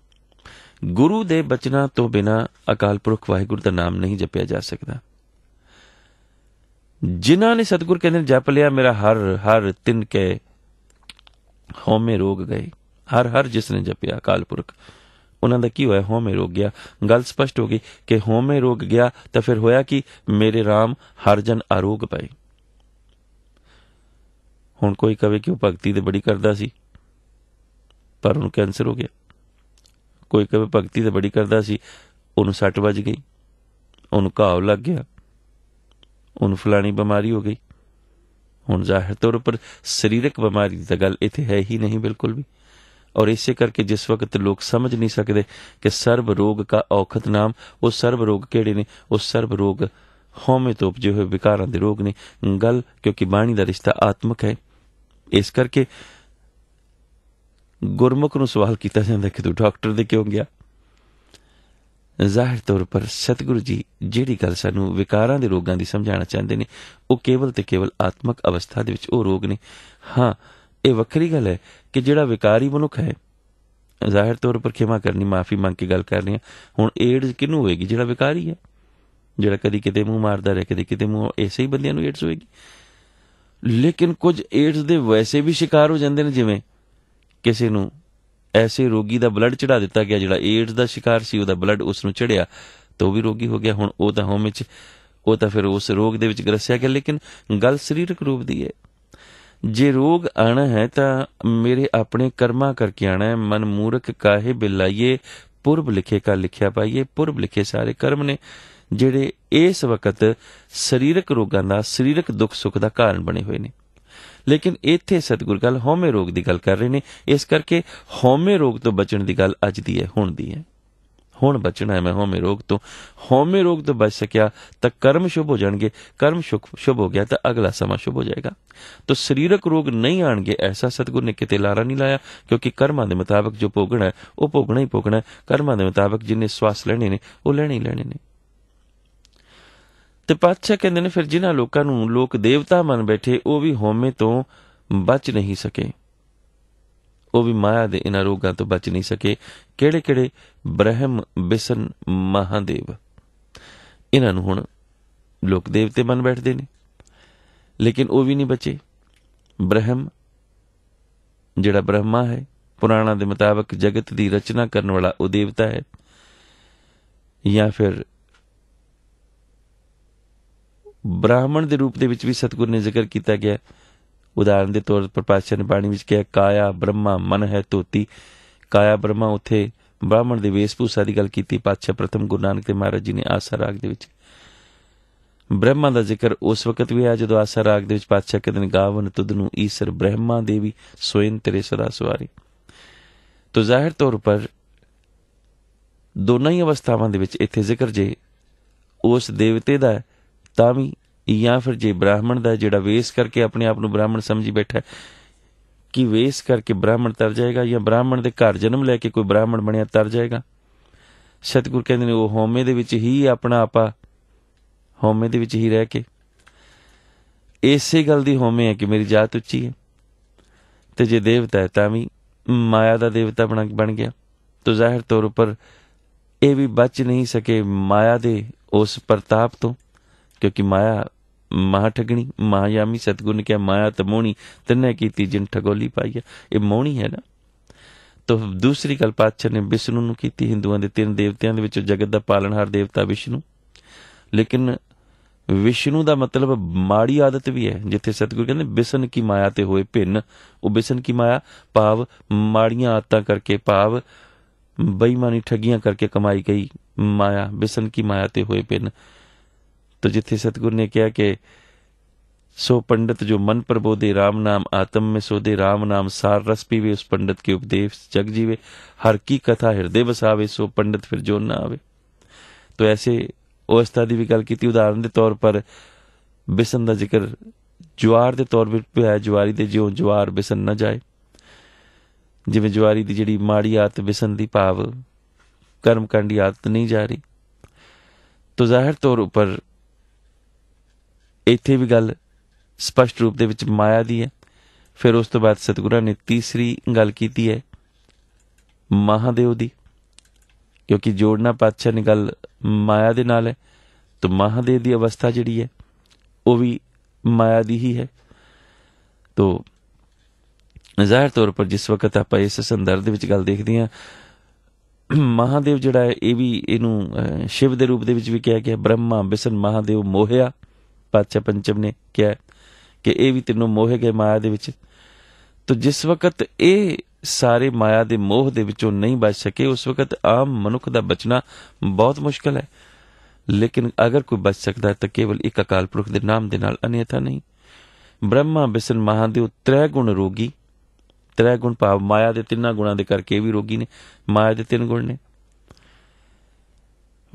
ਗੁਰੂ ਦੇ ਬਚਨਾਂ ਤੋਂ ਬਿਨਾ ਅਕਾਲ ਪੁਰਖ ਵਾਹਿਗੁਰੂ ਦਾ ਨਾਮ ਨਹੀਂ ਜਪਿਆ ਜਾ ਸਕਦਾ ਜਿਨ੍ਹਾਂ ਨੇ ਸਤਿਗੁਰ ਕਹਿੰਦੇ ਜਪ ਲਿਆ ਮੇਰਾ ਹਰ ਹਰ ਤਿੰਨ ਕੇ ਹੋਮੇ ਰੋਗ ਗਏ ਹਰ ਹਰ ਜਿਸ ਨੇ ਜਪਿਆ ਕਾਲਪੁਰਖ ਉਹਨਾਂ ਦਾ ਕੀ ਹੋਇਆ ਹੋਮੇ ਰੋਗ ਗਿਆ ਗੱਲ ਸਪਸ਼ਟ ਹੋ ਗਈ ਕਿ ਹੋਮੇ ਰੋਗ ਗਿਆ ਤਾਂ ਫਿਰ ਹੋਇਆ ਕਿ ਮੇਰੇ RAM ਹਰ ਜਨ ਅਰੋਗ ਪਏ ਹੁਣ ਕੋਈ ਕਵੇ ਕਿ ਉਹ ਭਗਤੀ ਤੇ ਬੜੀ ਕਰਦਾ ਸੀ ਪਰ ਉਹਨੂੰ ਕੈਂਸਰ ਹੋ ਗਿਆ ਕੋਈ ਕਵੇ ਭਗਤੀ ਤੇ ਬੜੀ ਕਰਦਾ ਸੀ ਉਹਨੂੰ ਸੱਟ ਵੱਜ ਗਈ ਉਹਨੂੰ ਘਾਵ ਲੱਗ ਗਿਆ ਉਹਨੂੰ ਫਲਾਣੀ ਬਿਮਾਰੀ ਹੋ ਗਈ ਹੁਣ ਜ਼ਾਹਿਰ ਤੌਰ ਪਰ ਸਰੀਰਕ ਬਿਮਾਰੀ ਦੀ ਗੱਲ ਇੱਥੇ ਹੈ ਹੀ ਨਹੀਂ ਬਿਲਕੁਲ ਵੀ ਔਰ ਇਸੇ ਕਰਕੇ ਜਿਸ ਵਕਤ ਲੋਕ ਸਮਝ ਨਹੀਂ ਸਕਦੇ ਕਿ ਸਰਬ ਰੋਗ ਦਾ ਔਖਤ ਨਾਮ ਉਹ ਸਰਬ ਰੋਗ ਕਿਹੜੇ ਨੇ ਉਹ ਸਰਬ ਰੋਗ ਹੋਮੇ ਤੋਂ ਉਪਜੇ ਹੋਏ ਵਿਕਾਰਾਂ ਦੇ ਰੋਗ ਨੇ ਗੱਲ ਕਿਉਂਕਿ ਬਾਣੀ ਦਾ ਰਿਸ਼ਤਾ ਆਤਮਕ ਹੈ ਇਸ ਕਰਕੇ ਗੁਰਮੁਖ ਨੂੰ ਸਵਾਲ ਕੀਤਾ ਜਾਂਦਾ ਕਿ ਤੂੰ ਡਾਕਟਰ ਦੇ ਕਿਉਂ ਗਿਆ ਜ਼ਾਹਿਰ ਤੌਰ ਪਰ ਸਤਿਗੁਰੂ ਜੀ ਜਿਹੜੀ ਗੱਲ ਸਾਨੂੰ ਵਿਕਾਰਾਂ ਦੇ ਰੋਗਾਂ ਦੀ ਸਮਝਾਉਣਾ ਚਾਹੁੰਦੇ ਨੇ ਉਹ ਕੇਵਲ ਤੇ ਕੇਵਲ ਆਤਮਿਕ ਅਵਸਥਾ ਦੇ ਵਿੱਚ ਉਹ ਰੋਗ ਨੇ ਹਾਂ ਇਹ ਵੱਖਰੀ ਗੱਲ ਹੈ ਕਿ ਜਿਹੜਾ ਵਿਕਾਰੀ ਮਨੁੱਖ ਹੈ ਜ਼ਾਹਿਰ ਤੌਰ ਪਰ ਖਿਮਾ ਕਰਨੀ ਮਾਫੀ ਮੰਗ ਕੇ ਗੱਲ ਕਰਨੀ ਹੁਣ ਏਡਸ ਕਿਨੂੰ ਹੋਏਗੀ ਜਿਹੜਾ ਵਿਕਾਰੀ ਹੈ ਜਿਹੜਾ ਕਦੀ ਕਿਤੇ ਮੂੰਹ ਮਾਰਦਾ ਰਹੇ ਕਦੀ ਕਿਤੇ ਮੂੰਹ ਐਸੇ ਹੀ ਬੰਦਿਆਂ ਨੂੰ ਏਡਸ ਹੋਏਗੀ ਲੇਕਿਨ ਕੁਝ ਏਡਸ ਦੇ ਵੈਸੇ ਵੀ ਸ਼ਿਕਾਰ ਹੋ ਜਾਂਦੇ ਨੇ ਜਿਵੇਂ ਕਿਸੇ ਨੂੰ ਐਸੇ ਰੋਗੀ ਦਾ ਬਲੱਡ ਚੜਾ ਦਿੱਤਾ ਗਿਆ ਜਿਹੜਾ ਏਡਸ ਦਾ ਸ਼ਿਕਾਰ ਸੀ ਉਹਦਾ ਬਲੱਡ ਉਸ ਨੂੰ ਚੜਿਆ ਤਾਂ ਉਹ ਵੀ ਰੋਗੀ ਹੋ ਗਿਆ ਹੁਣ ਉਹ ਤਾਂ ਹੋਮ ਵਿੱਚ ਉਹ ਤਾਂ ਫਿਰ ਉਸ ਰੋਗ ਦੇ ਵਿੱਚ ਗਰਸਿਆ ਗਿਆ ਲੇਕਿਨ ਗੱਲ ਸਰੀਰਕ ਰੂਪ ਦੀ ਹੈ ਜੇ ਰੋਗ ਆਣਾ ਹੈ ਤਾਂ ਮੇਰੇ ਆਪਣੇ ਕਰਮਾਂ ਕਰਕੇ ਆਣਾ ਹੈ ਮਨ ਮੂਰਖ ਕਾਹੇ ਬਿਲਾਈਏ ਪੁਰਬ ਲਿਖੇ ਕਾ ਲਿਖਿਆ ਪਾਈਏ ਪੁਰਬ ਲਿਖੇ ਸਾਰੇ ਕਰਮ ਨੇ ਜਿਹੜੇ ਇਸ ਵਕਤ ਸਰੀਰਕ ਰੋਗਾਂ ਦਾ ਸਰੀਰਕ ਦੁੱਖ ਸੁੱਖ ਦਾ ਕਾਰਨ ਬਣੇ ਹੋਏ ਨੇ ਲੇਕਿਨ ਇੱਥੇ ਸਤਿਗੁਰ ਗੱਲ ਹੋਮੇ ਰੋਗ ਦੀ ਗੱਲ ਕਰ ਰਹੇ ਨੇ ਇਸ ਕਰਕੇ ਹੋਮੇ ਰੋਗ ਤੋਂ ਬਚਣ ਦੀ ਗੱਲ ਅੱਜ ਦੀ ਹੈ ਹੁਣ ਦੀ ਹੈ ਹੁਣ ਬਚਣਾ ਹੈ ਮੈਂ ਹੋਮੇ ਰੋਗ ਤੋਂ ਹੋਮੇ ਰੋਗ ਤੋਂ ਬਚ ਸਕਿਆ ਤਾਂ ਕਰਮ ਸ਼ੁਭ ਹੋ ਜਾਣਗੇ ਕਰਮ ਸ਼ੁਭ ਹੋ ਗਿਆ ਤਾਂ ਅਗਲਾ ਸਮਾਂ ਸ਼ੁਭ ਹੋ ਜਾਏਗਾ ਤਾਂ ਸਰੀਰਕ ਰੋਗ ਨਹੀਂ ਆਣਗੇ ਐਸਾ ਸਤਿਗੁਰ ਨੇ ਕਿਤੇ ਲਾਰਾ ਨਹੀਂ ਲਾਇਆ ਕਿਉਂਕਿ ਕਰਮਾਂ ਦੇ ਮੁਤਾਬਕ ਜੋ ਭੋਗਣਾ ਹੈ ਉਹ ਭੋਗਣਾ ਹੀ ਭੋਗਣਾ ਹੈ ਕਰਮਾਂ ਦੇ ਮੁਤਾਬਕ ਜਿੰਨੇ ਸਵਾਸ ਲੈਣੇ ਨੇ ਉਹ ਲੈਣੇ ਹੀ ਲੈਣੇ ਨੇ ਤੇ ਪਾਤਸ਼ਾਹ ਕਹਿੰਦੇ ਨੇ ਫਿਰ ਜਿਨ੍ਹਾਂ ਲੋਕਾਂ ਨੂੰ ਲੋਕ ਦੇਵਤਾ ਮੰਨ ਬੈਠੇ ਉਹ ਵੀ ਹੋਮੇ ਤੋਂ ਬਚ ਨਹੀਂ ਸਕੇ ਉਹ ਵੀ ਮਾਇਆ ਦੇ ਇਹਨਾਂ ਰੋਗਾਂ ਤੋਂ ਬਚ ਨਹੀਂ ਸਕੇ ਕਿਹੜੇ ਕਿਹੜੇ ਬ੍ਰਹਮ ਬਿਸਨ ਮਹਾਦੇਵ ਇਹਨਾਂ ਨੂੰ ਹੁਣ ਲੋਕ ਦੇਵਤੇ ਮੰਨ ਬੈਠਦੇ ਨੇ ਲੇਕਿਨ ਉਹ ਵੀ ਨਹੀਂ ਬਚੇ ਬ੍ਰਹਮ ਜਿਹੜਾ ਬ੍ਰਹਮਾ ਹੈ ਪੁਰਾਣਾ ਦੇ ਮੁਤਾਬਕ ਜਗਤ ਦੀ ਰਚਨਾ ਕਰਨ ਵਾਲਾ ਉਹ ਦੇਵਤਾ ਹੈ ਜਾਂ ਫਿਰ ਬ੍ਰਾਹਮਣ ਦੇ ਰੂਪ ਦੇ ਵਿੱਚ ਵੀ ਸਤਗੁਰ ਨੇ ਜ਼ਿਕਰ ਕੀਤਾ ਗਿਆ ਉਦਾਹਰਨ ਦੇ ਤੌਰ ਪਰ ਪਾਤਸ਼ਾਹ ਨੇ ਬਾਣੀ ਵਿੱਚ ਕਿਹਾ ਕਾਇਆ ਬ੍ਰਹਮਾ ਮਨ ਹੈ ਤੋਤੀ ਕਾਇਆ ਬ੍ਰਹਮਾ ਉਥੇ ਬ੍ਰਾਹਮਣ ਦੇ ਵੇਸਪੂਸਾ ਦੀ ਗੱਲ ਕੀਤੀ ਪਾਤਸ਼ਾਹ ਪ੍ਰਥਮ ਗੁਰੂ ਨਾਨਕ ਦੇ ਮਹਾਰਾਜ ਜੀ ਨੇ ਆਸਾ ਰਾਗ ਦੇ ਵਿੱਚ ਬ੍ਰਹਮਾ ਦਾ ਜ਼ਿਕਰ ਉਸ ਵਕਤ ਵੀ ਆ ਜਦੋਂ ਆਸਾ ਰਾਗ ਦੇ ਵਿੱਚ ਪਾਤਸ਼ਾਹ ਕਹਿੰਦੇ ਗਾਵਨ ਤੁਦ ਨੂੰ ਈਸ਼ਰ ਬ੍ਰਹਮਾ ਦੇਵੀ ਸੋਇਨ ਤੇਰੇ ਸਦਾ ਸਵਾਰੀ ਤੋ ਜ਼ਾਹਿਰ ਤੌਰ ਪਰ ਦੋਨਾਂ ਹੀ ਅਵਸਥਾਵਾਂ ਦੇ ਵਿੱਚ ਇੱਥੇ ਜ਼ਿਕਰ ਜੇ ਉਸ ਦੇਵਤੇ ਦਾ ਤਾਂ ਵੀ ਜਾਂ ਫਿਰ ਜੇ ਬ੍ਰਾਹਮਣ ਦਾ ਜਿਹੜਾ ਵੇਸ ਕਰਕੇ ਆਪਣੇ ਆਪ ਨੂੰ ਬ੍ਰਾਹਮਣ ਸਮਝੀ ਬੈਠਾ ਕਿ ਵੇਸ ਕਰਕੇ ਬ੍ਰਾਹਮਣ ਤਰ ਜਾਏਗਾ ਜਾਂ ਬ੍ਰਾਹਮਣ ਦੇ ਘਰ ਜਨਮ ਲੈ ਕੇ ਕੋਈ ਬ੍ਰਾਹਮਣ ਬਣਿਆ ਤਰ ਜਾਏਗਾ ਸਤਿਗੁਰ ਕਹਿੰਦੇ ਨੇ ਉਹ ਹੋਮੇ ਦੇ ਵਿੱਚ ਹੀ ਆਪਣਾ ਆਪਾ ਹੋਮੇ ਦੇ ਵਿੱਚ ਹੀ ਰਹਿ ਕੇ ਇਸੇ ਗੱਲ ਦੀ ਹੋਮੇ ਹੈ ਕਿ ਮੇਰੀ ਜਾਤ ਉੱਚੀ ਹੈ ਤੇ ਜੇ ਦੇਵਤਾ ਹੈ ਤਾਂ ਵੀ ਮਾਇਆ ਦਾ ਦੇਵਤਾ ਬਣ ਬਣ ਗਿਆ ਤੋ ਜ਼ਾਹਿਰ ਤੌਰ ਉੱਪਰ ਇਹ ਵੀ ਬਚ ਨਹੀਂ ਸਕੇ ਮਾਇਆ ਦੇ ਉਸ ਪ੍ਰਤਾਪ ਤੋਂ ਕਿਉਂਕਿ ਮਾਇਆ ਮਹਾ ਠਗਣੀ ਮਾਇਆਮੀ ਸਤਗੁਰ ਨੇ ਕਿਹਾ ਮਾਇਆ ਤਮੋਣੀ ਮੋਹਣੀ ਕੀਤੀ ਜਿਨ ਠਗੋਲੀ ਪਾਈ ਇਹ ਮੋਣੀ ਹੈ ਨਾ ਤੋ ਦੂਸਰੀ ਗੱਲ ਪਾਤਸ਼ਾਹ ਨੇ ਵਿਸ਼ਨੂੰ ਨੂੰ ਕੀਤੀ ਹਿੰਦੂਆਂ ਦੇ ਤਿੰਨ ਦੇਵਤਿਆਂ ਦੇ ਵਿੱਚੋਂ ਜਗਤ ਦਾ ਪਾਲਣਹਾਰ ਦੇਵਤਾ ਵਿਸ਼ਨੂੰ ਲੇਕਿਨ ਵਿਸ਼ਨੂੰ ਦਾ ਮਤਲਬ ਮਾੜੀ ਆਦਤ ਵੀ ਹੈ ਜਿੱਥੇ ਸਤਿਗੁਰੂ ਕਹਿੰਦੇ ਬਿਸਨ ਕੀ ਮਾਇਆ ਤੇ ਹੋਏ ਭਿੰਨ ਉਹ ਬਿਸਨ ਕੀ ਮਾਇਆ ਭਾਵ ਮਾੜੀਆਂ ਆਦਤਾਂ ਕਰਕੇ ਭਾਵ ਬੇਈਮਾਨੀ ਠੱਗੀਆਂ ਕਰਕੇ ਕਮਾਈ ਗਈ ਮਾਇਆ ਬਿਸਨ ਕੀ ਮਾਇਆ ਤੇ ਹੋਏ ਭਿੰਨ तो जिथे सतगुरु ने ਕਿਹਾ कि सो पंडित जो मन प्रबोधे राम नाम आत्म में ਸੋਦੇ राम नाम सार रस पीवे उस पंडित के उपदेश जग जीवे हर की कथा हृदय बसावे सो पंडित फिर जो ना आवे तो ऐसे ਅਵਸਥਾ ਦੀ ਵੀ ਗੱਲ ਕੀਤੀ ਉਦਾਹਰਨ ਦੇ ਤੌਰ ਪਰ ਬਿਸਨ ਦਾ ਜ਼ਿਕਰ ਜਵਾਰ ਦੇ ਤੌਰ ਤੇ ਹੈ ਜਵਾਰੀ ਦੇ ਜਿਉਂ ਜਵਾਰ ਬਿਸਨ ਨਾ ਜਾਏ ਜਿਵੇਂ ਜਵਾਰੀ ਦੀ ਜਿਹੜੀ ਮਾੜੀ ਆਤ ਬਿਸਨ ਦੀ ਭਾਵ ਕਰਮ ਕਰਨ ਦੀ ਆਦਤ ਨਹੀਂ ਜਾ ਰਹੀ ਤੋ ਜ਼ਾਹਿਰ ਤੌਰ ਉੱਪਰ ਇੱਥੇ ਵੀ ਗੱਲ ਸਪਸ਼ਟ ਰੂਪ ਦੇ ਵਿੱਚ ਮਾਇਆ ਦੀ ਹੈ ਫਿਰ ਉਸ ਤੋਂ ਬਾਅਦ ਸਤਿਗੁਰਾਂ ਨੇ ਤੀਸਰੀ ਗੱਲ ਕੀਤੀ ਹੈ ਮਹਾਦੇਵ ਦੀ ਕਿਉਂਕਿ ਜੋੜਨਾ ਪਾਤਸ਼ਾਹ ਨੇ ਗੱਲ ਮਾਇਆ ਦੇ ਨਾਲ ਹੈ ਤਾਂ ਮਹਾਦੇਵ ਦੀ ਅਵਸਥਾ ਜਿਹੜੀ ਹੈ ਉਹ ਵੀ ਮਾਇਆ ਦੀ ਹੀ ਹੈ ਤੋਂ ਜ਼ਾਹਿਰ ਤੌਰ ਪਰ ਜਿਸ ਵਕਤ ਆਪਾਂ ਇਸ ਸੰਦਰਭ ਦੇ ਵਿੱਚ ਗੱਲ ਦੇਖਦੇ ਹਾਂ ਮਹਾਦੇਵ ਜਿਹੜਾ ਹੈ ਇਹ ਵੀ ਇਹਨੂੰ ਸ਼ਿਵ ਦੇ ਰੂਪ ਦੇ ਵਿੱਚ ਵੀ ਕਿਹਾ ਗਿਆ ਬ੍ਰਹਮਾ ਵਿਸ਼ਨ ਮਹਾਦੇਵ ਮੋਹਿਆ ਪਾਤਸ਼ਾਹ ਪੰਚਮ ਨੇ ਕਿਹਾ ਕਿ ਇਹ ਵੀ ਤੈਨੂੰ ਮੋਹ ਗਏ ਮਾਇਆ ਦੇ ਵਿੱਚ ਤੋ ਜਿਸ ਵਕਤ ਇਹ ਸਾਰੇ ਮਾਇਆ ਦੇ ਮੋਹ ਦੇ ਵਿੱਚੋਂ ਨਹੀਂ ਬਚ ਸਕੇ ਉਸ ਵਕਤ ਆਮ ਮਨੁੱਖ ਦਾ ਬਚਣਾ ਬਹੁਤ ਮੁਸ਼ਕਲ ਹੈ ਲੇਕਿਨ ਅਗਰ ਕੋਈ ਬਚ ਸਕਦਾ ਹੈ ਤਾਂ ਕੇਵਲ ਇੱਕ ਅਕਾਲ ਪੁਰਖ ਦੇ ਨਾਮ ਦੇ ਨਾਲ ਅਨੇਥਾ ਨਹੀਂ ਬ੍ਰਹਮਾ ਵਿਸ਼ਨ ਮਹਾਦੇਵ ਤ੍ਰੈ ਗੁਣ ਰੋਗੀ ਤ੍ਰੈ ਗੁਣ ਭਾਵ ਮਾਇਆ ਦੇ ਤਿੰਨਾਂ ਗੁਣਾਂ ਦੇ ਕਰਕੇ ਵੀ ਰੋਗੀ ਨੇ ਮਾਇਆ ਦੇ ਤਿੰਨ ਗੁਣ ਨੇ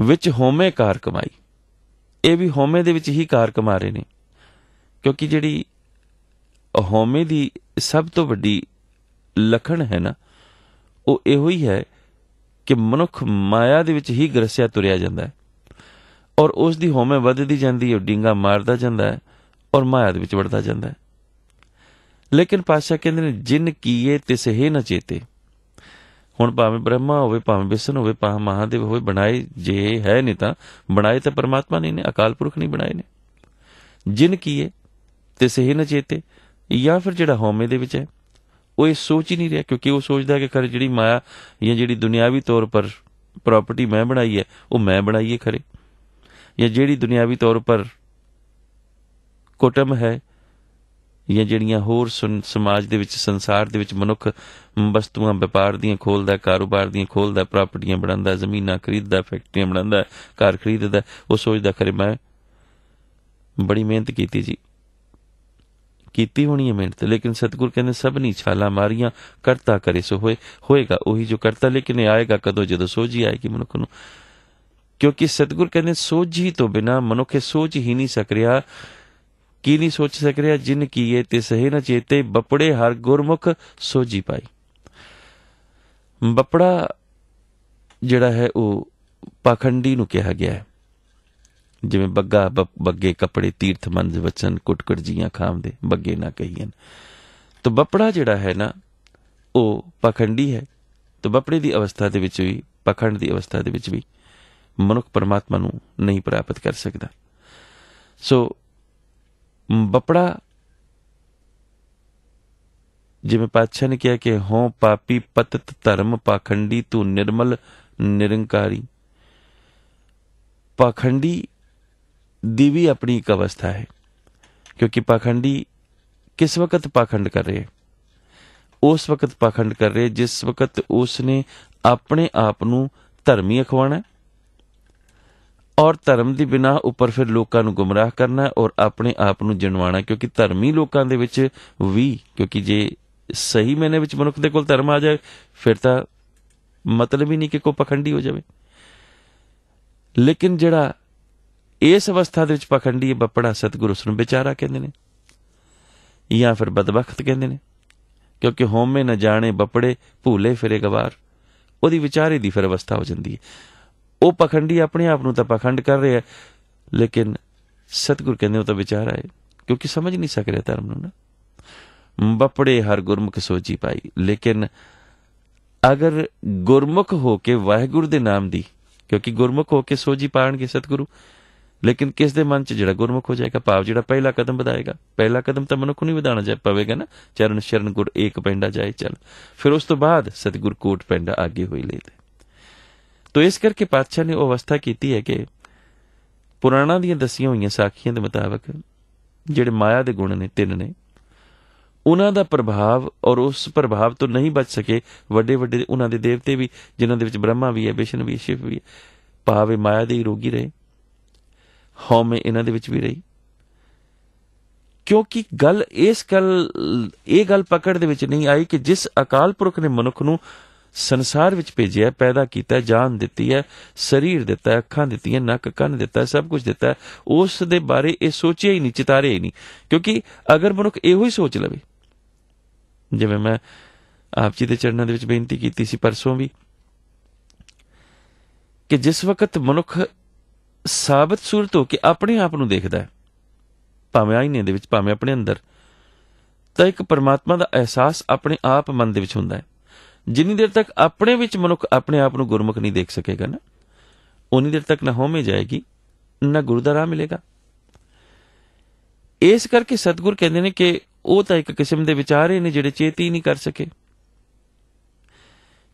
ਵਿੱਚ ਹੋਮੇ ਕਾਰ ਕਮਾਈ ਇਹ ਵੀ ਹੋਮੇ ਦੇ ਵਿੱਚ ਹੀ ਕਾਰ ਕਮਾ ਰਹੇ ਨੇ ਕਿਉਂਕਿ ਜਿਹੜੀ ਹੋਮੇ ਦੀ ਸਭ ਤੋਂ ਵੱਡੀ ਲਖਣ ਹੈ ਨਾ ਉਹ ਇਹੋ ਹੀ ਹੈ ਕਿ ਮਨੁੱਖ ਮਾਇਆ ਦੇ ਵਿੱਚ ਹੀ ਗਰਸਿਆ ਤੁਰਿਆ ਜਾਂਦਾ ਹੈ ਔਰ ਉਸ ਦੀ ਹੋਮੇ ਵੱਧਦੀ ਜਾਂਦੀ ਹੈ ਡਿੰਗਾ ਮਾਰਦਾ ਜਾਂਦਾ ਹੈ ਔਰ ਮਾਇਆ ਦੇ ਵਿੱਚ ਵੜਦਾ ਜਾਂਦਾ ਹੈ ਲੇਕਿਨ ਪਾਸ਼ਾ ਕਹਿੰਦੇ ਨੇ ਜਿਨ ਕੀਏ ਤਿਸਹੇ ਨਾ ਚੇਤੇ ਹੁਣ ਭਾਵੇਂ ਬ੍ਰਹਮਾ ਹੋਵੇ ਭਾਵੇਂ ਵਿਸ਼ਨ ਹੋਵੇ ਭਾਵੇਂ ਮਹਾਦੇਵ ਹੋਵੇ ਬਣਾਏ ਜੇ ਹੈ ਨਹੀਂ ਤਾਂ ਬਣਾਏ ਤਾਂ ਪਰਮਾਤਮਾ ਨੇ ਨੇ ਅਕਾਲ ਪੁਰਖ ਨਹੀਂ ਬਣਾਏ ਨੇ ਜਿਨ ਕੀਏ ਤੇ ਸਹੀ ਨਾ ਚੇਤੇ ਜਾਂ ਫਿਰ ਜਿਹੜਾ ਹਉਮੈ ਦੇ ਵਿੱਚ ਹੈ ਉਹ ਇਹ ਸੋਚ ਹੀ ਨਹੀਂ ਰਿਹਾ ਕਿਉਂਕਿ ਉਹ ਸੋਚਦਾ ਕਿ ਖਰ ਜਿਹੜੀ ਮਾਇਆ ਜਾਂ ਜਿਹੜੀ ਦੁਨਿਆਵੀ ਤੌਰ ਪਰ ਪ੍ਰਾਪਰਟੀ ਮੈਂ ਬਣਾਈ ਹੈ ਉਹ ਮੈਂ ਬਣਾਈ ਹੈ ਖਰੇ ਜਾਂ ਜਿਹੜੀ ਦੁਨਿਆਵੀ ਤੌਰ ਪਰ ਕੁਟਮ ਹੈ ਜਾਂ ਜਿਹੜੀਆਂ ਹੋਰ ਸਮਾਜ ਦੇ ਵਿੱਚ ਸੰਸਾਰ ਦੇ ਵਿੱਚ ਮਨੁੱਖ ਵਸਤੂਆਂ ਵਪਾਰ ਦੀਆਂ ਖੋਲਦਾ ਕਾਰੋਬਾਰ ਦੀਆਂ ਖੋਲਦਾ ਪ੍ਰਾਪਰਟੀਆਂ ਬਣਾਉਂਦਾ ਜ਼ਮੀਨਾਂ ਖਰੀਦਦਾ ਫੈਕਟਰੀਆਂ ਬਣਾਉਂਦਾ ਘਰ ਖਰੀਦਦਾ ਉਹ ਸੋਚਦਾ ਖਰੇ ਮੈਂ ਬੜੀ ਮਿਹਨਤ ਕੀਤੀ ਜੀ ਕੀਤੀ ਹੋਣੀ ਹੈ ਮਿਹਨਤ ਲੇਕਿਨ ਸਤਗੁਰ ਕਹਿੰਦੇ ਸਭ ਨਹੀਂ ਛਾਲਾ ਮਾਰੀਆਂ ਕਰਤਾ ਕਰੇ ਸੋ ਹੋਏ ਹੋਏਗਾ ਉਹੀ ਜੋ ਕਰਤਾ ਲੇਕਿਨ ਆਏਗਾ ਕਦੋਂ ਜਦੋਂ ਸੋਝੀ ਆਏਗੀ ਮਨੁੱਖ ਨੂੰ ਕਿਉਂਕਿ ਸਤਗੁਰ ਕਹਿੰਦੇ ਸੋਝੀ ਤੋਂ ਬਿਨਾ ਮਨੁੱਖੇ ਸੋਚ ਹੀ ਨਹੀਂ ਸਕ ਰਿਹਾ ਕੀ ਨਹੀਂ ਸੋਚ ਸਕਿਆ ਜਿਨ ਕੀਏ ਤੇ ਹੈ ਨ ਚੇਤੇ ਬਪੜੇ ਹਰ ਗੁਰਮੁਖ ਸੋਜੀ ਪਾਈ ਬਪੜਾ ਜਿਹੜਾ ਹੈ ਉਹ ਪਖੰਡੀ ਨੂੰ ਕਿਹਾ ਗਿਆ ਹੈ ਜਿਵੇਂ ਬੱਗਾ ਬੱਗੇ ਕਪੜੇ ਤੀਰਥ ਮੰਦ ਵਚਨ ਕੁਟਕੜ ਜੀਆਂ ਖਾਂਦੇ ਬੱਗੇ ਨਾ ਕਹੀਏ ਤਾਂ ਬਪੜਾ ਜਿਹੜਾ ਹੈ ਨਾ ਉਹ ਪਖੰਡੀ ਹੈ ਤਾਂ ਬਪੜੇ ਦੀ ਅਵਸਥਾ ਦੇ ਵਿੱਚ ਵੀ ਪਖੰਡ ਦੀ ਅਵਸਥਾ ਦੇ ਵਿੱਚ ਵੀ ਮਨੁੱਖ ਪਰਮਾਤਮਾ ਨੂੰ ਨਹੀਂ ਪ੍ਰਾਪਤ ਕਰ ਸਕਦਾ ਸੋ ਬਪੜਾ ਜਿਵੇਂ ਪਾਤਸ਼ਾਹ ਨੇ ਕਿਹਾ ਕਿ ਹੋ ਪਾਪੀ ਪਤਤ ਧਰਮ ਪਾਖੰਡੀ ਤੂੰ ਨਿਰਮਲ ਨਿਰੰਕਾਰੀ ਪਾਖੰਡੀ ਦੀ ਵੀ ਆਪਣੀ ਇੱਕ ਅਵਸਥਾ ਹੈ ਕਿਉਂਕਿ ਪਾਖੰਡੀ ਕਿਸ ਵਕਤ ਪਾਖੰਡ ਕਰ ਰਿਹਾ ਉਸ ਵਕਤ ਪਾਖੰਡ ਕਰ ਰਿਹਾ ਜਿਸ ਵਕਤ ਉਸ ਨੇ ਆਪਣੇ ਆਪ ਨੂੰ ਧਰਮੀ ਅਖਵਾਣਾ ਔਰ ਧਰਮ ਦੀ ਬਿਨਾ ਉੱਪਰ ਫਿਰ ਲੋਕਾਂ ਨੂੰ ਗੁੰਮਰਾਹ ਕਰਨਾ ਔਰ ਆਪਣੇ ਆਪ ਨੂੰ ਜਨਵਾਣਾ ਕਿਉਂਕਿ ਧਰਮੀ ਲੋਕਾਂ ਦੇ ਵਿੱਚ ਵੀ ਕਿਉਂਕਿ ਜੇ ਸਹੀ ਮੈਨੇ ਵਿੱਚ ਮਨੁੱਖ ਦੇ ਕੋਲ ਧਰਮ ਆ ਜਾਏ ਫਿਰ ਤਾਂ ਮਤਲਬ ਹੀ ਨਹੀਂ ਕਿ ਕੋ ਪਖੰਡੀ ਹੋ ਜਾਵੇ ਲੇਕਿਨ ਜਿਹੜਾ ਇਸ ਅਵਸਥਾ ਦੇ ਵਿੱਚ ਪਖੰਡੀ ਹੈ ਬੱਪੜਾ ਸਤਿਗੁਰੂ ਉਸ ਨੂੰ ਵਿਚਾਰਾ ਕਹਿੰਦੇ ਨੇ ਜਾਂ ਫਿਰ ਬਦਬਖਤ ਕਹਿੰਦੇ ਨੇ ਕਿਉਂਕਿ ਹੋਮੇ ਨਾ ਜਾਣੇ ਬੱਪੜੇ ਭੂਲੇ ਫਿਰੇ ਗਵਾਰ ਉਹਦੀ ਵਿਚਾਰੇ ਦੀ ਫਿਰ ਅਵਸਥਾ ਹੋ ਜਾਂਦੀ ਹੈ ਉਹ ਪਖੰਡੀ ਆਪਣੇ ਆਪ ਨੂੰ ਤਾਂ ਪਖੰਡ ਕਰ ਰਿਹਾ ਲੇਕਿਨ ਸਤਗੁਰ ਕਹਿੰਦੇ ਉਹ ਤਾਂ ਵਿਚਾਰਾ ਹੈ ਕਿਉਂਕਿ ਸਮਝ ਨਹੀਂ ਸਕ ਰਿਹਾ ਧਰਮ ਨੂੰ ਨਾ ਬਪੜੇ ਹਰ ਗੁਰਮੁਖ ਸੋਚੀ ਪਾਈ ਲੇਕਿਨ ਅਗਰ ਗੁਰਮੁਖ ਹੋ ਕੇ ਵਾਹਿਗੁਰੂ ਦੇ ਨਾਮ ਦੀ ਕਿਉਂਕਿ ਗੁਰਮੁਖ ਹੋ ਕੇ ਪਾਣ ਪਾਣਗੇ ਸਤਿਗੁਰੂ ਲੇਕਿਨ ਕਿਸ ਦੇ ਮਨ 'ਚ ਜਿਹੜਾ ਗੁਰਮੁਖ ਹੋ ਜਾਏਗਾ ਭਾਵ ਜਿਹੜਾ ਪਹਿਲਾ ਕਦਮ ਵਧਾਏਗਾ ਪਹਿਲਾ ਕਦਮ ਤਾਂ ਮਨੁੱਖ ਨੂੰ ਹੀ ਵਧਾਣਾ ਜਾ ਪਵੇਗਾ ਨਾ ਚਰਨ ਸ਼ਰਨ ਗੁਰ ਏਕ ਪੈਂਡਾ ਜਾਏ ਚਲ ਫਿਰ ਉਸ ਤੋਂ ਬਾਅਦ ਸਤਿਗੁਰ ਕੋਟ ਪੈਂਡਾ ਅੱਗੇ ਹੋਈ ਲੇਦੇ ਸੋ ਇਸ ਕਰਕੇ ਪਾਤਸ਼ਾਹ ਨੇ ਉਹ ਅਵਸਥਾ ਕੀਤੀ ਹੈ ਕਿ ਪੁਰਾਣਾ ਦੀਆਂ ਦਸੀਆਂ ਹੋਈਆਂ ਸਾਖੀਆਂ ਦੇ ਮੁਤਾਬਕ ਜਿਹੜੇ ਮਾਇਆ ਦੇ ਗੁਣ ਨੇ ਤਿੰਨ ਨੇ ਉਹਨਾਂ ਦਾ ਪ੍ਰਭਾਵ ਔਰ ਉਸ ਪ੍ਰਭਾਵ ਤੋਂ ਨਹੀਂ ਬਚ ਸਕੇ ਵੱਡੇ ਵੱਡੇ ਉਹਨਾਂ ਦੇ ਦੇਵਤੇ ਵੀ ਜਿਨ੍ਹਾਂ ਦੇ ਵਿੱਚ ਬ੍ਰਹਮਾ ਵੀ ਹੈ ਵਿਸ਼ਨ ਵੀ ਸ਼ਿਵ ਵੀ ਭਾਵੇਂ ਮਾਇਆ ਦੇ ਹੀ ਰੋਗੀ ਰਹੇ ਹਉਮੈ ਇਹਨਾਂ ਦੇ ਵਿੱਚ ਵੀ ਰਹੀ ਕਿਉਂਕਿ ਗੱਲ ਇਸ ਗੱਲ ਇਹ ਗੱਲ ਪਕੜ ਦੇ ਵਿੱਚ ਨਹੀਂ ਆਈ ਕਿ ਜਿਸ ਅਕਾਲ ਪੁਰਖ ਨੇ ਮਨੁੱਖ ਨੂੰ ਸੰਸਾਰ ਵਿੱਚ ਭੇਜਿਆ ਪੈਦਾ ਕੀਤਾ ਜਾਨ ਦਿੱਤੀ ਹੈ ਸਰੀਰ ਦਿੱਤਾ ਹੈ ਅੱਖਾਂ ਦਿੱਤੀਆਂ ਨੱਕ ਕੰਨ ਦਿੱਤਾ ਸਭ ਕੁਝ ਦਿੱਤਾ ਉਸ ਦੇ ਬਾਰੇ ਇਹ ਸੋਚਿਆ ਹੀ ਨਹੀਂ ਚਿਤਾਰੇ ਹੀ ਨਹੀਂ ਕਿਉਂਕਿ ਅਗਰ ਮਨੁੱਖ ਇਹੋ ਹੀ ਸੋਚ ਲਵੇ ਜਿਵੇਂ ਮੈਂ ਆਪ ਜੀ ਦੇ ਚਰਨਾਂ ਦੇ ਵਿੱਚ ਬੇਨਤੀ ਕੀਤੀ ਸੀ ਪਰਸੋਂ ਵੀ ਕਿ ਜਿਸ ਵਕਤ ਮਨੁੱਖ ਸਾਬਤ ਸੂਰਤ ਹੋ ਕੇ ਆਪਣੇ ਆਪ ਨੂੰ ਦੇਖਦਾ ਹੈ ਭਾਵੇਂ ਆਈਨੇ ਦੇ ਵਿੱਚ ਭਾਵੇਂ ਆਪਣੇ ਅੰਦਰ ਤਾਂ ਇੱਕ ਪਰਮਾਤਮਾ ਦਾ ਅਹਿਸਾਸ ਆਪਣੇ ਆਪ ਮਨ ਦੇ ਵਿੱਚ ਹੁੰਦਾ ਹੈ ਜਿੰਨੀ ਦੇਰ ਤੱਕ ਆਪਣੇ ਵਿੱਚ ਮਨੁੱਖ ਆਪਣੇ ਆਪ ਨੂੰ ਗੁਰਮੁਖ ਨਹੀਂ ਦੇਖ ਸਕੇਗਾ ਨਾ ਉਨੀ ਦੇਰ ਤੱਕ ਨਾ ਹੋਮੇ ਜਾਏਗੀ ਨਾ ਗੁਰੂ ਦਾ ਰਾਹ ਮਿਲੇਗਾ ਇਸ ਕਰਕੇ ਸਤਗੁਰ ਕਹਿੰਦੇ ਨੇ ਕਿ ਉਹ ਤਾਂ ਇੱਕ ਕਿਸਮ ਦੇ ਵਿਚਾਰੇ ਨੇ ਜਿਹੜੇ ਚੇਤੀ ਨਹੀਂ ਕਰ ਸਕੇ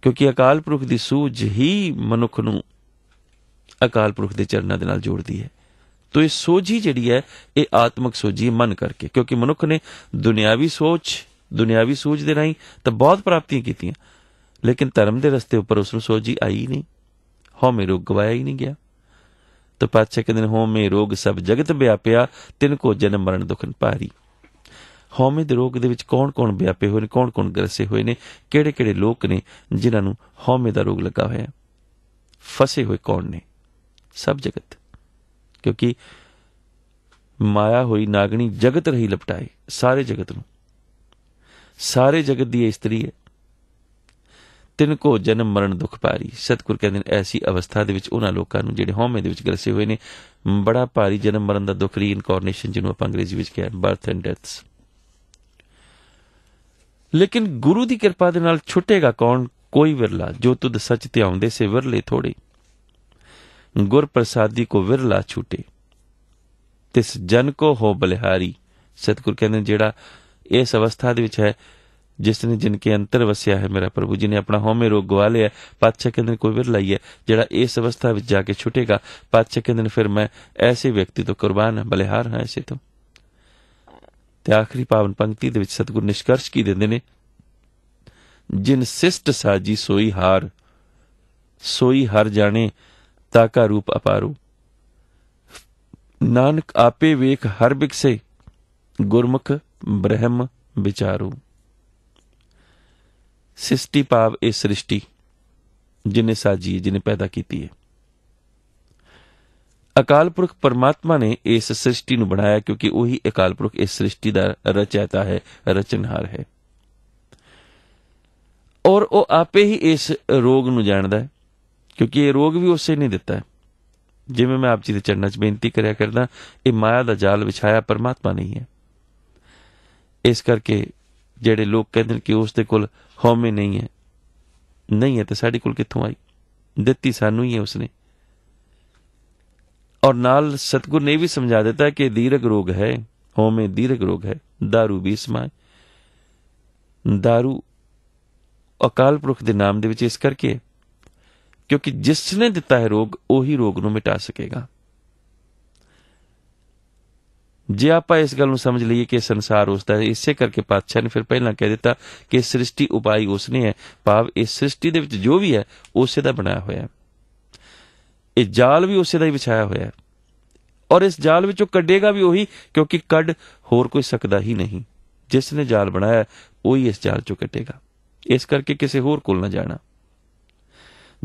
ਕਿਉਂਕਿ ਅਕਾਲ ਪੁਰਖ ਦੀ ਸੂਝ ਹੀ ਮਨੁੱਖ ਨੂੰ ਅਕਾਲ ਪੁਰਖ ਦੇ ਚਰਨਾਂ ਦੇ ਨਾਲ ਜੋੜਦੀ ਹੈ ਤੋ ਇਹ ਸੋਝੀ ਜਿਹੜੀ ਹੈ ਇਹ ਆਤਮਿਕ ਸੋਝੀ ਮਨ ਕਰਕੇ ਕਿਉਂਕਿ ਮਨੁੱਖ ਨੇ ਦੁਨਿਆਵੀ ਸੋਚ ਦੁਨਿਆਵੀ ਸੂਝ ਦੇ ਰਾਹੀਂ ਤਾਂ ਬਹੁਤ ਪ੍ਰਾਪਤੀਆਂ ਕੀਤੀਆਂ ਲੇਕਿਨ ਧਰਮ ਦੇ ਰਸਤੇ ਉੱਪਰ ਉਸ ਨੂੰ ਸੋਝੀ ਆਈ ਨਹੀਂ ਹਉਮੈ ਰੋਗ ਗਵਾਇਆ ਹੀ ਨਹੀਂ ਗਿਆ ਤਾਂ ਪਾਤਸ਼ਾਹ ਕਹਿੰਦੇ ਹਉਮੈ ਰੋਗ ਸਭ ਜਗਤ ਵਿਆਪਿਆ ਤਿਨ ਕੋ ਜਨਮ ਮਰਨ ਦੁਖਨ ਭਾਰੀ ਹਉਮੈ ਦੇ ਰੋਗ ਦੇ ਵਿੱਚ ਕੌਣ-ਕੌਣ ਵਿਆਪੇ ਹੋਏ ਨੇ ਕੌਣ-ਕੌਣ ਗਰਸੇ ਹੋਏ ਨੇ ਕਿਹੜੇ-ਕਿਹੜੇ ਲੋਕ ਨੇ ਜਿਨ੍ਹਾਂ ਨੂੰ ਹਉਮੈ ਦਾ ਰੋਗ ਲੱਗਾ ਹੋਇਆ ਫਸੇ ਹੋਏ ਕੌਣ ਨੇ ਸਭ ਜਗਤ ਕਿਉਂਕਿ ਮਾਇਆ ਹੋਈ ਨਾਗਣੀ ਜਗਤ ਰਹੀ ਲਪਟਾਏ ਸਾਰੇ ਜਗਤ ਨੂੰ ਸਾਰੇ ਜਗਤ ਦੀ ਇਸਤਰੀ ਹੈ ਤਿੰਨ ਕੋ ਜਨਮ ਮਰਨ ਦੁਖ ਪਾਰੀ ਸਤਿਗੁਰ ਕਹਿੰਦੇ ਨੇ ਐਸੀ ਅਵਸਥਾ ਦੇ ਵਿੱਚ ਉਹਨਾਂ ਲੋਕਾਂ ਨੂੰ ਜਿਹੜੇ ਹਉਮੈ ਦੇ ਵਿੱਚ ਗਲਸੇ ਹੋਏ ਨੇ ਬੜਾ ਭਾਰੀ ਜਨਮ ਮਰਨ ਦਾ ਦੁੱਖ ਰੀਇਨਕਾਰਨੇਸ਼ਨ ਜਿਹਨੂੰ ਆਪਾਂ ਅੰਗਰੇਜ਼ੀ ਵਿੱਚ ਕਹਿੰਦੇ ਬਰਥ ਐਂਡ ਡੈਥਸ ਲੇਕਿਨ ਗੁਰੂ ਦੀ ਕਿਰਪਾ ਦੇ ਨਾਲ ਛੁੱਟੇਗਾ ਕੌਣ ਕੋਈ ਵਿਰਲਾ ਜੋ ਤੁਧ ਸੱਚ ਤੇ ਆਉਂਦੇ ਸੇ ਵਿਰਲੇ ਥੋੜੇ ਗੁਰ ਪ੍ਰਸਾਦੀ ਕੋ ਵਿਰਲਾ ਛੁੱਟੇ ਤਿਸ ਜਨ ਕੋ ਹੋ ਬਲਿਹਾਰੀ ਸਤਿਗੁਰ ਕਹਿੰਦੇ ਜਿਹੜਾ ਇਸ ਅਵਸਥਾ ਦੇ ਵਿੱਚ ਹੈ ਜਿਸ ਨੇ ਜਿਨ ਕੇ ਅੰਤਰ ਵਸਿਆ ਹੈ ਮੇਰਾ ਪ੍ਰਭੂ ਜੀ ਨੇ ਆਪਣਾ ਹਉਮੈ ਰੋਗ ਗਵਾ ਲਿਆ ਪਾਤਸ਼ਾਹ ਕਹਿੰਦੇ ਕੋਈ ਵਿਰ ਲਈਏ ਜਿਹੜਾ ਇਸ ਅਵਸਥਾ ਵਿੱਚ ਜਾ ਕੇ ਛੁਟੇਗਾ ਪਾਤਸ਼ਾਹ ਕਹਿੰਦੇ ਫਿਰ ਮੈਂ ਐਸੇ ਵਿਅਕਤੀ ਤੋਂ ਕੁਰਬਾਨ ਹਾਂ ਬਲਿਹਾਰ ਹਾਂ ਐਸੇ ਤੋਂ ਤੇ ਆਖਰੀ ਪਾਵਨ ਪੰਕਤੀ ਦੇ ਵਿੱਚ ਸਤਗੁਰ ਨਿਸ਼ਕਰਸ਼ ਕੀ ਦਿੰਦੇ ਨੇ ਜਿਨ ਸਿਸ਼ਟ ਸਾਜੀ ਸੋਈ ਹਾਰ ਸੋਈ ਹਰ ਜਾਣੇ ਤਾ ਕਾ ਰੂਪ ਅਪਾਰੂ ਨਾਨਕ ਆਪੇ ਵੇਖ ਹਰ ਬਿਕਸੇ ਗੁਰਮੁਖ ਬ੍ਰਹਮ ਵਿਚਾਰੂ ਸਿਸ਼ਟੀ ਭਾਵ ਇਹ ਸ੍ਰਿਸ਼ਟੀ ਜਿਨੇ ਸਾਜੀ ਜਿਨੇ ਪੈਦਾ ਕੀਤੀ ਹੈ ਅਕਾਲ ਪੁਰਖ ਪਰਮਾਤਮਾ ਨੇ ਇਸ ਸ੍ਰਿਸ਼ਟੀ ਨੂੰ ਬਣਾਇਆ ਕਿਉਂਕਿ ਉਹੀ ਅਕਾਲ ਪੁਰਖ ਇਸ ਸ੍ਰਿਸ਼ਟੀ ਦਾ ਰਚੈਤਾ ਹੈ ਰਚਨਹਾਰ ਹੈ ਔਰ ਉਹ ਆਪੇ ਹੀ ਇਸ ਰੋਗ ਨੂੰ ਜਾਣਦਾ ਹੈ ਕਿਉਂਕਿ ਇਹ ਰੋਗ ਵੀ ਉਸੇ ਨੇ ਦਿੱਤਾ ਹੈ ਜਿਵੇਂ ਮੈਂ ਆਪ ਜੀ ਦੇ ਚਰਨਾਂ 'ਚ ਬੇਨਤੀ ਕਰਿਆ ਕਰਦਾ ਇਹ ਮਾਇਆ ਦਾ ਜਾਲ ਵਿਛਾਇਆ ਪਰਮਾਤਮਾ ਨਹੀਂ ਹੈ ਇਸ ਕਰਕੇ ਜਿਹੜੇ ਲੋਕ ਕਹਿੰਦੇ ਕਿ ਉਸ ਦੇ ਕੋਲ ਹਉਮੈ ਨਹੀਂ ਹੈ ਨਹੀਂ ਹੈ ਤੇ ਸਾਡੇ ਕੋਲ ਕਿੱਥੋਂ ਆਈ ਦਿੱਤੀ ਸਾਨੂੰ ਹੀ ਹੈ ਉਸਨੇ ਔਰ ਨਾਲ ਸਤਗੁਰ ਨੇ ਵੀ ਸਮਝਾ ਦਿੱਤਾ ਕਿ ਦੀਰਗ ਰੋਗ ਹੈ ਹਉਮੈ ਦੀਰਗ ਰੋਗ ਹੈ दारू ਵੀ ਸਮਾਏ दारू ਅਕਾਲ ਪੁਰਖ ਦੇ ਨਾਮ ਦੇ ਵਿੱਚ ਇਸ ਕਰਕੇ ਕਿਉਂਕਿ ਜਿਸ ਨੇ ਦਿੱਤਾ ਹੈ ਰੋਗ ਉਹੀ ਰੋਗ ਨੂੰ ਮਿਟਾ ਸਕੇਗਾ ਜੇ ਆਪਾਂ ਇਸ ਗੱਲ ਨੂੰ ਸਮਝ ਲਈਏ ਕਿ ਸੰਸਾਰ ਉਸ ਦਾ ਇਸੇ ਕਰਕੇ ਪਾਤਸ਼ਾਹ ਨੇ ਫਿਰ ਪਹਿਲਾਂ ਕਹਿ ਦਿੱਤਾ ਕਿ ਸ੍ਰਿਸ਼ਟੀ ਉਪਾਈ ਨੇ ਹੈ ਭਾਵ ਇਸ ਸ੍ਰਿਸ਼ਟੀ ਦੇ ਵਿੱਚ ਜੋ ਵੀ ਹੈ ਉਸੇ ਦਾ ਬਣਾਇਆ ਹੋਇਆ ਹੈ ਇਹ ਜਾਲ ਵੀ ਉਸੇ ਦਾ ਹੀ ਵਿਛਾਇਆ ਹੋਇਆ ਹੈ ਔਰ ਇਸ ਜਾਲ ਵਿੱਚੋਂ ਕੱਢੇਗਾ ਵੀ ਉਹੀ ਕਿਉਂਕਿ ਕੱਢ ਹੋਰ ਕੋਈ ਸਕਦਾ ਹੀ ਨਹੀਂ ਜਿਸ ਨੇ ਜਾਲ ਬਣਾਇਆ ਉਹੀ ਇਸ ਜਾਲ ਚੋਂ ਕੱਢੇਗਾ ਇਸ ਕਰਕੇ ਕਿਸੇ ਹੋਰ ਕੋਲ ਨਾ ਜਾਣਾ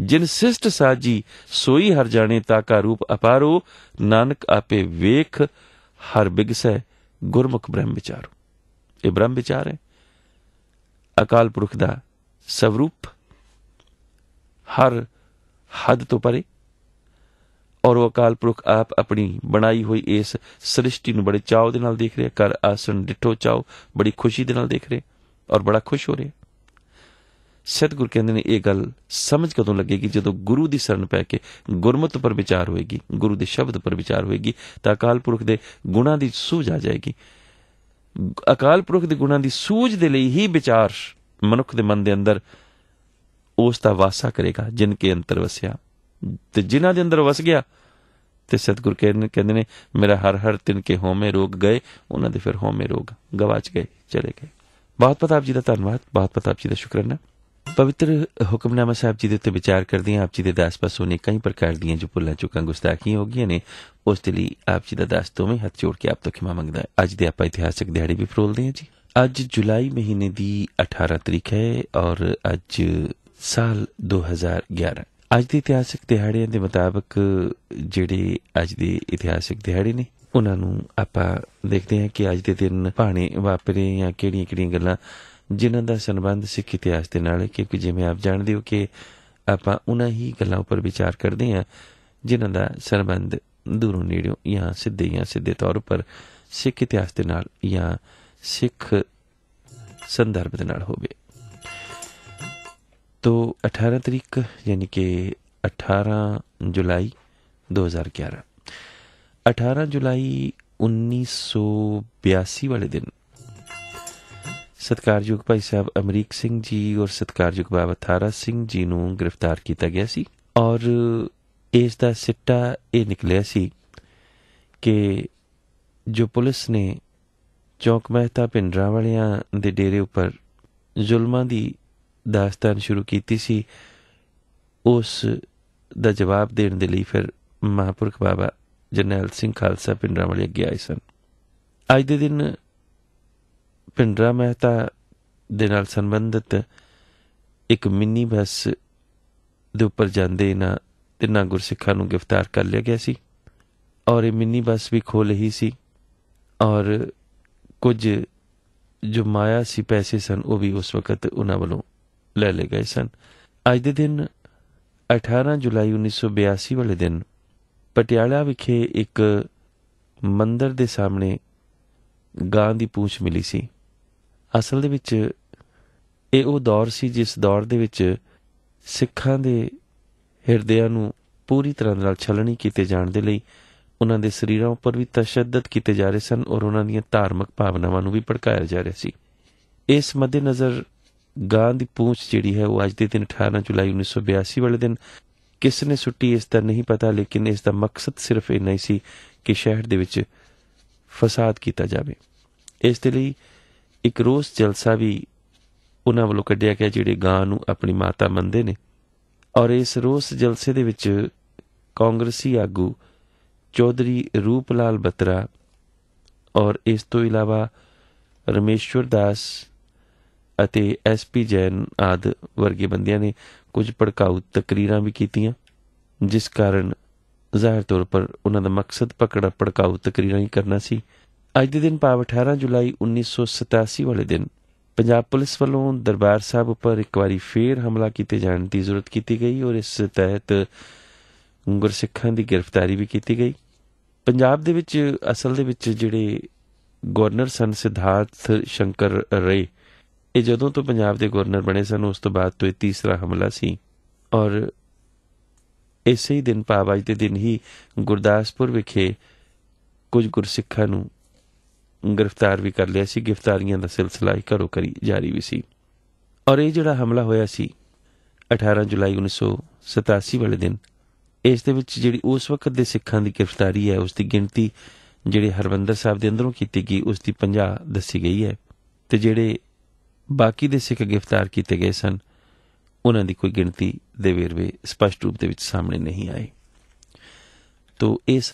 ਜਿਨ ਸਿਸ਼ਟ ਸਾਜੀ ਸੋਈ ਹਰ ਜਾਣੇ ਤਾਕਾ ਕਾ ਰੂਪ ਅਪਾਰੋ ਨਾਨਕ ਆਪੇ ਵੇਖ ਹਰ ਬਿਗਸੈ ਗੁਰਮੁਖ ਬ੍ਰਹਮ ਵਿਚਾਰ ਇਹ ਬ੍ਰਹਮ ਵਿਚਾਰ ਹੈ ਅਕਾਲ ਪੁਰਖ ਦਾ ਸਵਰੂਪ ਹਰ ਹੱਦ ਤੋਂ ਪਰੇ ਔਰ ਉਹ ਅਕਾਲ ਪੁਰਖ ਆਪ ਆਪਣੀ ਬਣਾਈ ਹੋਈ ਇਸ ਸ੍ਰਿਸ਼ਟੀ ਨੂੰ ਬੜੇ ਚਾਅ ਦੇ ਨਾਲ ਦੇਖ ਰਿਹਾ ਕਰ ਆਸਣ ਡਿਟੋ ਚਾਅ ਬੜੀ ਖੁਸ਼ੀ ਦੇ ਨਾਲ ਦੇਖ ਰਿਹਾ ਔਰ ਬੜਾ ਖੁਸ਼ ਹੋ ਰਿਹਾ ਸਤਿਗੁਰ ਕਹਿੰਦੇ ਨੇ ਇਹ ਗੱਲ ਸਮਝ ਕਦੋਂ ਲੱਗੇਗੀ ਜਦੋਂ ਗੁਰੂ ਦੀ ਸ਼ਰਨ ਪੈ ਕੇ ਗੁਰਮਤਿ ਪਰ ਵਿਚਾਰ ਹੋਏਗੀ ਗੁਰੂ ਦੇ ਸ਼ਬਦ ਪਰ ਵਿਚਾਰ ਹੋਏਗੀ ਤਾਂ ਅਕਾਲ ਪੁਰਖ ਦੇ ਗੁਣਾਂ ਦੀ ਸੂਝ ਆ ਜਾਏਗੀ ਅਕਾਲ ਪੁਰਖ ਦੇ ਗੁਣਾਂ ਦੀ ਸੂਝ ਦੇ ਲਈ ਹੀ ਵਿਚਾਰ ਮਨੁੱਖ ਦੇ ਮਨ ਦੇ ਅੰਦਰ ਉਸ ਦਾ ਵਾਸਾ ਕਰੇਗਾ ਜਿਨ ਕੇ ਅੰਦਰ ਵਸਿਆ ਤੇ ਜਿਨ੍ਹਾਂ ਦੇ ਅੰਦਰ ਵਸ ਗਿਆ ਤੇ ਸਤਿਗੁਰ ਕਹਿੰਦੇ ਨੇ ਮੇਰਾ ਹਰ ਹਰ ਤਿਨ ਕੇ ਹੋਮੇ ਰੋਗ ਗਏ ਉਹਨਾਂ ਦੇ ਫਿਰ ਹੋਮੇ ਰੋਗ ਗਵਾਚ ਗਏ ਚਲੇ ਗਏ ਬਹੁਤ ਆਪ ਜੀ ਦਾ ਧੰਨਵਾਦ ਬਹੁਤ ਆਪ ਜੀ ਦਾ ਸ਼ੁਕਰਾਨਾ ਪਵਿੱਤਰ ਹੁਕਮਨਾਮਾ ਸਾਹਿਬ ਜੀ ਦੇ ਉੱਤੇ ਵਿਚਾਰ ਕਰਦੇ ਆਂ ਆਪ ਜੀ ਦੇ ਦਾਸ ਪਾਸੋਂ ਨੇ ਕਈ ਪ੍ਰਕਾਰ ਦੀਆਂ ਜੋ ਭੁੱਲਾਂ ਚੁੱਕਾਂ ਗੁਸਤਾਖੀਆਂ ਹੋ ਗਈਆਂ ਨੇ ਉਸ ਦੇ ਲਈ ਆਪ ਜੀ ਦਾ ਦਾਸ ਵੀ ਹੱਥ ਜੋੜ ਕੇ ਆਪ ਤੋਂ ਖਿਮਾ ਮੰਗਦਾ ਹੈ ਅੱਜ ਦੇ ਆਪਾਂ ਇਤਿਹਾਸਿਕ ਦਿਹਾੜੇ ਵੀ ਫਰੋਲਦੇ ਆਂ ਜੀ ਅੱਜ ਜੁਲਾਈ ਮਹੀਨੇ ਦੀ 18 ਤਰੀਕ ਹੈ ਔਰ ਅੱਜ ਸਾਲ 2011 ਅੱਜ ਦੇ ਇਤਿਹਾਸਿਕ ਦਿਹਾੜਿਆਂ ਦੇ ਮੁਤਾਬਕ ਜਿਹੜੇ ਅੱਜ ਦੇ ਇਤਿਹਾਸਿਕ ਦਿਹਾੜੇ ਨੇ ਉਹਨਾਂ ਨੂੰ ਆਪਾਂ ਦੇਖਦੇ ਹਾਂ ਕਿ ਅੱਜ ਦੇ ਦਿਨ ਭਾਣੇ ਵਾਪਰੇ ਜਾਂ ਕਿਹੜੀਆਂ-ਕਿਹੜੀਆਂ ਗੱਲਾਂ ਜਿਨ੍ਹਾਂ ਦਾ ਸੰਬੰਧ ਸਿੱਖ ਇਤਿਹਾਸ ਦੇ ਨਾਲ ਹੈ ਕਿਉਂਕਿ ਜਿਵੇਂ ਆਪ ਜਾਣਦੇ ਹੋ ਕਿ ਆਪਾਂ ਉਹਨਾਂ ਹੀ ਗੱਲਾਂ ਉੱਪਰ ਵਿਚਾਰ ਕਰਦੇ ਹਾਂ ਜਿਨ੍ਹਾਂ ਦਾ ਸੰਬੰਧ ਦੂਰੋਂ ਨੇੜਿਓਂ ਜਾਂ ਸਿੱਧੇ ਜਾਂ ਸਿੱਧੇ ਤੌਰ ਉੱਪਰ ਸਿੱਖ ਇਤਿਹਾਸ ਦੇ ਨਾਲ ਜਾਂ ਸਿੱਖ ਸੰਦਰਭ ਦੇ ਨਾਲ ਹੋਵੇ ਤੋ 18 ਤਰੀਕ ਯਾਨੀ ਕਿ 18 ਜੁਲਾਈ 2011 18 ਜੁਲਾਈ 1982 ਵਾਲੇ ਦਿਨ ਸਤਕਾਰਯੋਗ ਭਾਈ ਸਾਹਿਬ ਅਮਰੀਕ ਸਿੰਘ ਜੀ ਔਰ ਸਤਕਾਰਯੋਗ ਬਾਬਾ ਥਾਰਾ ਸਿੰਘ ਜੀ ਨੂੰ ਗ੍ਰਿਫਤਾਰ ਕੀਤਾ ਗਿਆ ਸੀ ਔਰ ਇਸ ਦਾ ਸਿੱਟਾ ਇਹ ਨਿਕਲਿਆ ਸੀ ਕਿ ਜੋ ਪੁਲਿਸ ਨੇ ਚੌਕ ਮਹਿਤਾ ਪਿੰਡਰਾ ਵਾਲਿਆਂ ਦੇ ਡੇਰੇ ਉੱਪਰ ਜ਼ੁਲਮਾਂ ਦੀ ਦਾਸਤਾਨ ਸ਼ੁਰੂ ਕੀਤੀ ਸੀ ਉਸ ਦਾ ਜਵਾਬ ਦੇਣ ਦੇ ਲਈ ਫਿਰ ਮਹਾਪੁਰਖ ਬਾਬਾ ਜਨੈਲ ਸਿੰਘ ਖਾਲਸਾ ਪਿੰਡਰਾ ਵਾਲੇ ਗਿਆ ਆਏ ਸਨ ਅੱਜ ਦੇ ਦਿਨ ਭਿੰਡਰਾ ਮਹਿਤਾ ਦੇ ਨਾਲ ਸੰਬੰਧਿਤ ਇੱਕ ਮਿੰਨੀ ਬੱਸ ਦੇ ਉੱਪਰ ਜਾਂਦੇ ਇਹਨਾਂ ਤਿੰਨਾਂ ਗੁਰਸਿੱਖਾਂ ਨੂੰ ਗ੍ਰਿਫਤਾਰ ਕਰ ਲਿਆ ਗਿਆ ਸੀ ਔਰ ਇਹ ਮਿੰਨੀ ਬੱਸ ਵੀ ਖੋ ਲਈ ਸੀ ਔਰ ਕੁਝ ਜੋ ਮਾਇਆ ਸੀ ਪੈਸੇ ਸਨ ਉਹ ਵੀ ਉਸ ਵਕਤ ਉਹਨਾਂ ਵੱਲੋਂ ਲੈ ਲਏ ਗਏ ਸਨ ਅੱਜ ਦੇ ਦਿਨ 18 ਜੁਲਾਈ 1982 ਵਾਲੇ ਦਿਨ ਪਟਿਆਲਾ ਵਿਖੇ ਇੱਕ ਮੰਦਰ ਦੇ ਸਾਹਮਣੇ ਗਾਂ ਦੀ ਪੂਛ ਮਿਲੀ ਸੀ ਅਸਲ ਦੇ ਵਿੱਚ ਇਹ ਉਹ ਦੌਰ ਸੀ ਜਿਸ ਦੌਰ ਦੇ ਵਿੱਚ ਸਿੱਖਾਂ ਦੇ ਹਿਰਦਿਆਂ ਨੂੰ ਪੂਰੀ ਤਰ੍ਹਾਂ ਨਾਲ ਛਲਣੀ ਕੀਤੇ ਜਾਣ ਦੇ ਲਈ ਉਹਨਾਂ ਦੇ ਸਰੀਰਾਂ ਉੱਪਰ ਵੀ ਤਸ਼ੱਦਦ ਕੀਤੇ ਜਾ ਰਹੇ ਸਨ ਔਰ ਉਹਨਾਂ ਦੀਆਂ ਧਾਰਮਿਕ ਭਾਵਨਾਵਾਂ ਨੂੰ ਵੀ ਭੜਕਾਇਆ ਜਾ ਰਿਹਾ ਸੀ ਇਸ ਮੱਦੇ ਗਾਂ ਦੀ ਪੂੰਛ ਜਿਹੜੀ ਹੈ ਉਹ ਅੱਜ ਦੇ ਦਿਨ 18 ਜੁਲਾਈ 1982 ਵਾਲੇ ਦਿਨ ਕਿਸ ਨੇ ਸੁੱਟੀ ਇਸ ਦਾ ਨਹੀਂ ਪਤਾ ਲੇਕਿਨ ਇਸ ਦਾ ਮਕਸਦ ਸਿਰਫ ਇਹ ਨਹੀਂ ਸੀ ਕਿ ਸ਼ਹਿਰ ਦੇ ਵਿੱਚ ਫਸਾਦ ਕੀਤਾ ਜਾਵੇ ਇਸ ਦੇ ਲਈ ਇੱਕ ਰੋਸ ਜਲਸਾ ਵੀ ਉਹਨਾਂ ਵੱਲੋਂ ਕੱਢਿਆ ਗਿਆ ਜਿਹੜੇ ਗਾਂ ਨੂੰ ਆਪਣੀ ਮਾਤਾ ਮੰਨਦੇ ਨੇ ਔਰ ਇਸ ਰੋਸ ਜਲਸੇ ਦੇ ਵਿੱਚ ਕਾਂਗਰਸੀ ਆਗੂ ਚੌਧਰੀ ਰੂਪ ਲਾਲ ਬਤਰਾ ਔਰ ਇਸ ਤੋਂ ਇਲਾਵਾ ਰਮੇਸ਼ਵਰ ਦਾਸ ਅਤੇ ਐਸਪੀ ਜੈਨ ਆਦ ਵਰਗੇ ਬੰਦਿਆਂ ਨੇ ਕੁਝ ਭੜਕਾਊ ਤਕਰੀਰਾਂ ਵੀ ਕੀਤੀਆਂ ਜਿਸ ਕਾਰਨ ਜ਼ਾਹਿਰ ਤੌਰ ਪਰ ਉਹਨਾਂ ਦਾ ਮਕਸਦ ਪਕੜਾ ਭੜਕਾਊ ਤਕਰੀਰਾਂ ਹੀ ਕਰਨਾ ਸੀ ਅੱਜ ਦੇ ਦਿਨ ਪਾਵ 18 ਜੁਲਾਈ 1987 ਵਾਲੇ ਦਿਨ ਪੰਜਾਬ ਪੁਲਿਸ ਵੱਲੋਂ ਦਰਬਾਰ ਸਾਹਿਬ ਉੱਪਰ ਇੱਕ ਵਾਰੀ ਫੇਰ ਹਮਲਾ ਕੀਤੇ ਜਾਣ ਦੀ ਜ਼ਰੂਰਤ ਕੀਤੀ ਗਈ ਔਰ ਇਸ ਤਹਿਤ ਗੁਰਸਿੱਖਾਂ ਦੀ ਗ੍ਰਿਫਤਾਰੀ ਵੀ ਕੀਤੀ ਗਈ ਪੰਜਾਬ ਦੇ ਵਿੱਚ ਅਸਲ ਦੇ ਵਿੱਚ ਜਿਹੜੇ ਗਵਰਨਰ ਸਨ ਸਿਧਾਰਥ ਸ਼ੰਕਰ ਰੇ ਇਹ ਜਦੋਂ ਤੋਂ ਪੰਜਾਬ ਦੇ ਗਵਰਨਰ ਬਣੇ ਸਨ ਉਸ ਤੋਂ ਬਾਅਦ ਤੋਂ ਇਹ ਤੀਸਰਾ ਹਮਲਾ ਸੀ ਔਰ ਇਸੇ ਹੀ ਦਿਨ ਪਾਵਾਜ ਦੇ ਦਿਨ ਹੀ ਗੁਰਦਾਸਪੁਰ ਵਿਖੇ ਕੁਝ ਗੁਰਸਿੱਖਾਂ ਨੂੰ ਗ੍ਰਿਫਤਾਰ ਵੀ ਕਰ ਲਿਆ ਸੀ ਗ੍ਰਿਫਤਾਰੀਆਂ ਦਾ ਸਿਲਸਿਲਾ ਹੀ ਘਰੋ ਕਰੀ ਜਾਰੀ ਵੀ ਸੀ ਔਰ ਇਹ ਜਿਹੜਾ ਹਮਲਾ ਹੋਇਆ ਸੀ 18 ਜੁਲਾਈ 1987 ਵਾਲੇ ਦਿਨ ਇਸ ਦੇ ਵਿੱਚ ਜਿਹੜੀ ਉਸ ਵਕਤ ਦੇ ਸਿੱਖਾਂ ਦੀ ਗ੍ਰਿਫਤਾਰੀ ਹੈ ਉਸ ਦੀ ਗਿਣਤੀ ਜਿਹੜੇ ਹਰਵੰਦਰ ਸਾਹਿਬ ਦੇ ਅੰਦਰੋਂ ਕੀਤੀ ਗਈ ਉਸ ਦੀ 50 ਦੱਸੀ ਗਈ ਹੈ ਤੇ ਜਿਹੜੇ ਬਾਕੀ ਦੇ ਸਿੱਖ ਗ੍ਰਿਫਤਾਰ ਕੀਤੇ ਗਏ ਸਨ ਉਹਨਾਂ ਦੀ ਕੋਈ ਗਿਣਤੀ ਦੇ ਵੇਰਵੇ ਸਪਸ਼ਟ ਰੂਪ ਦੇ ਵਿੱਚ ਸਾਹਮਣੇ ਨਹੀਂ ਆਈ ਤੋਂ ਇਸ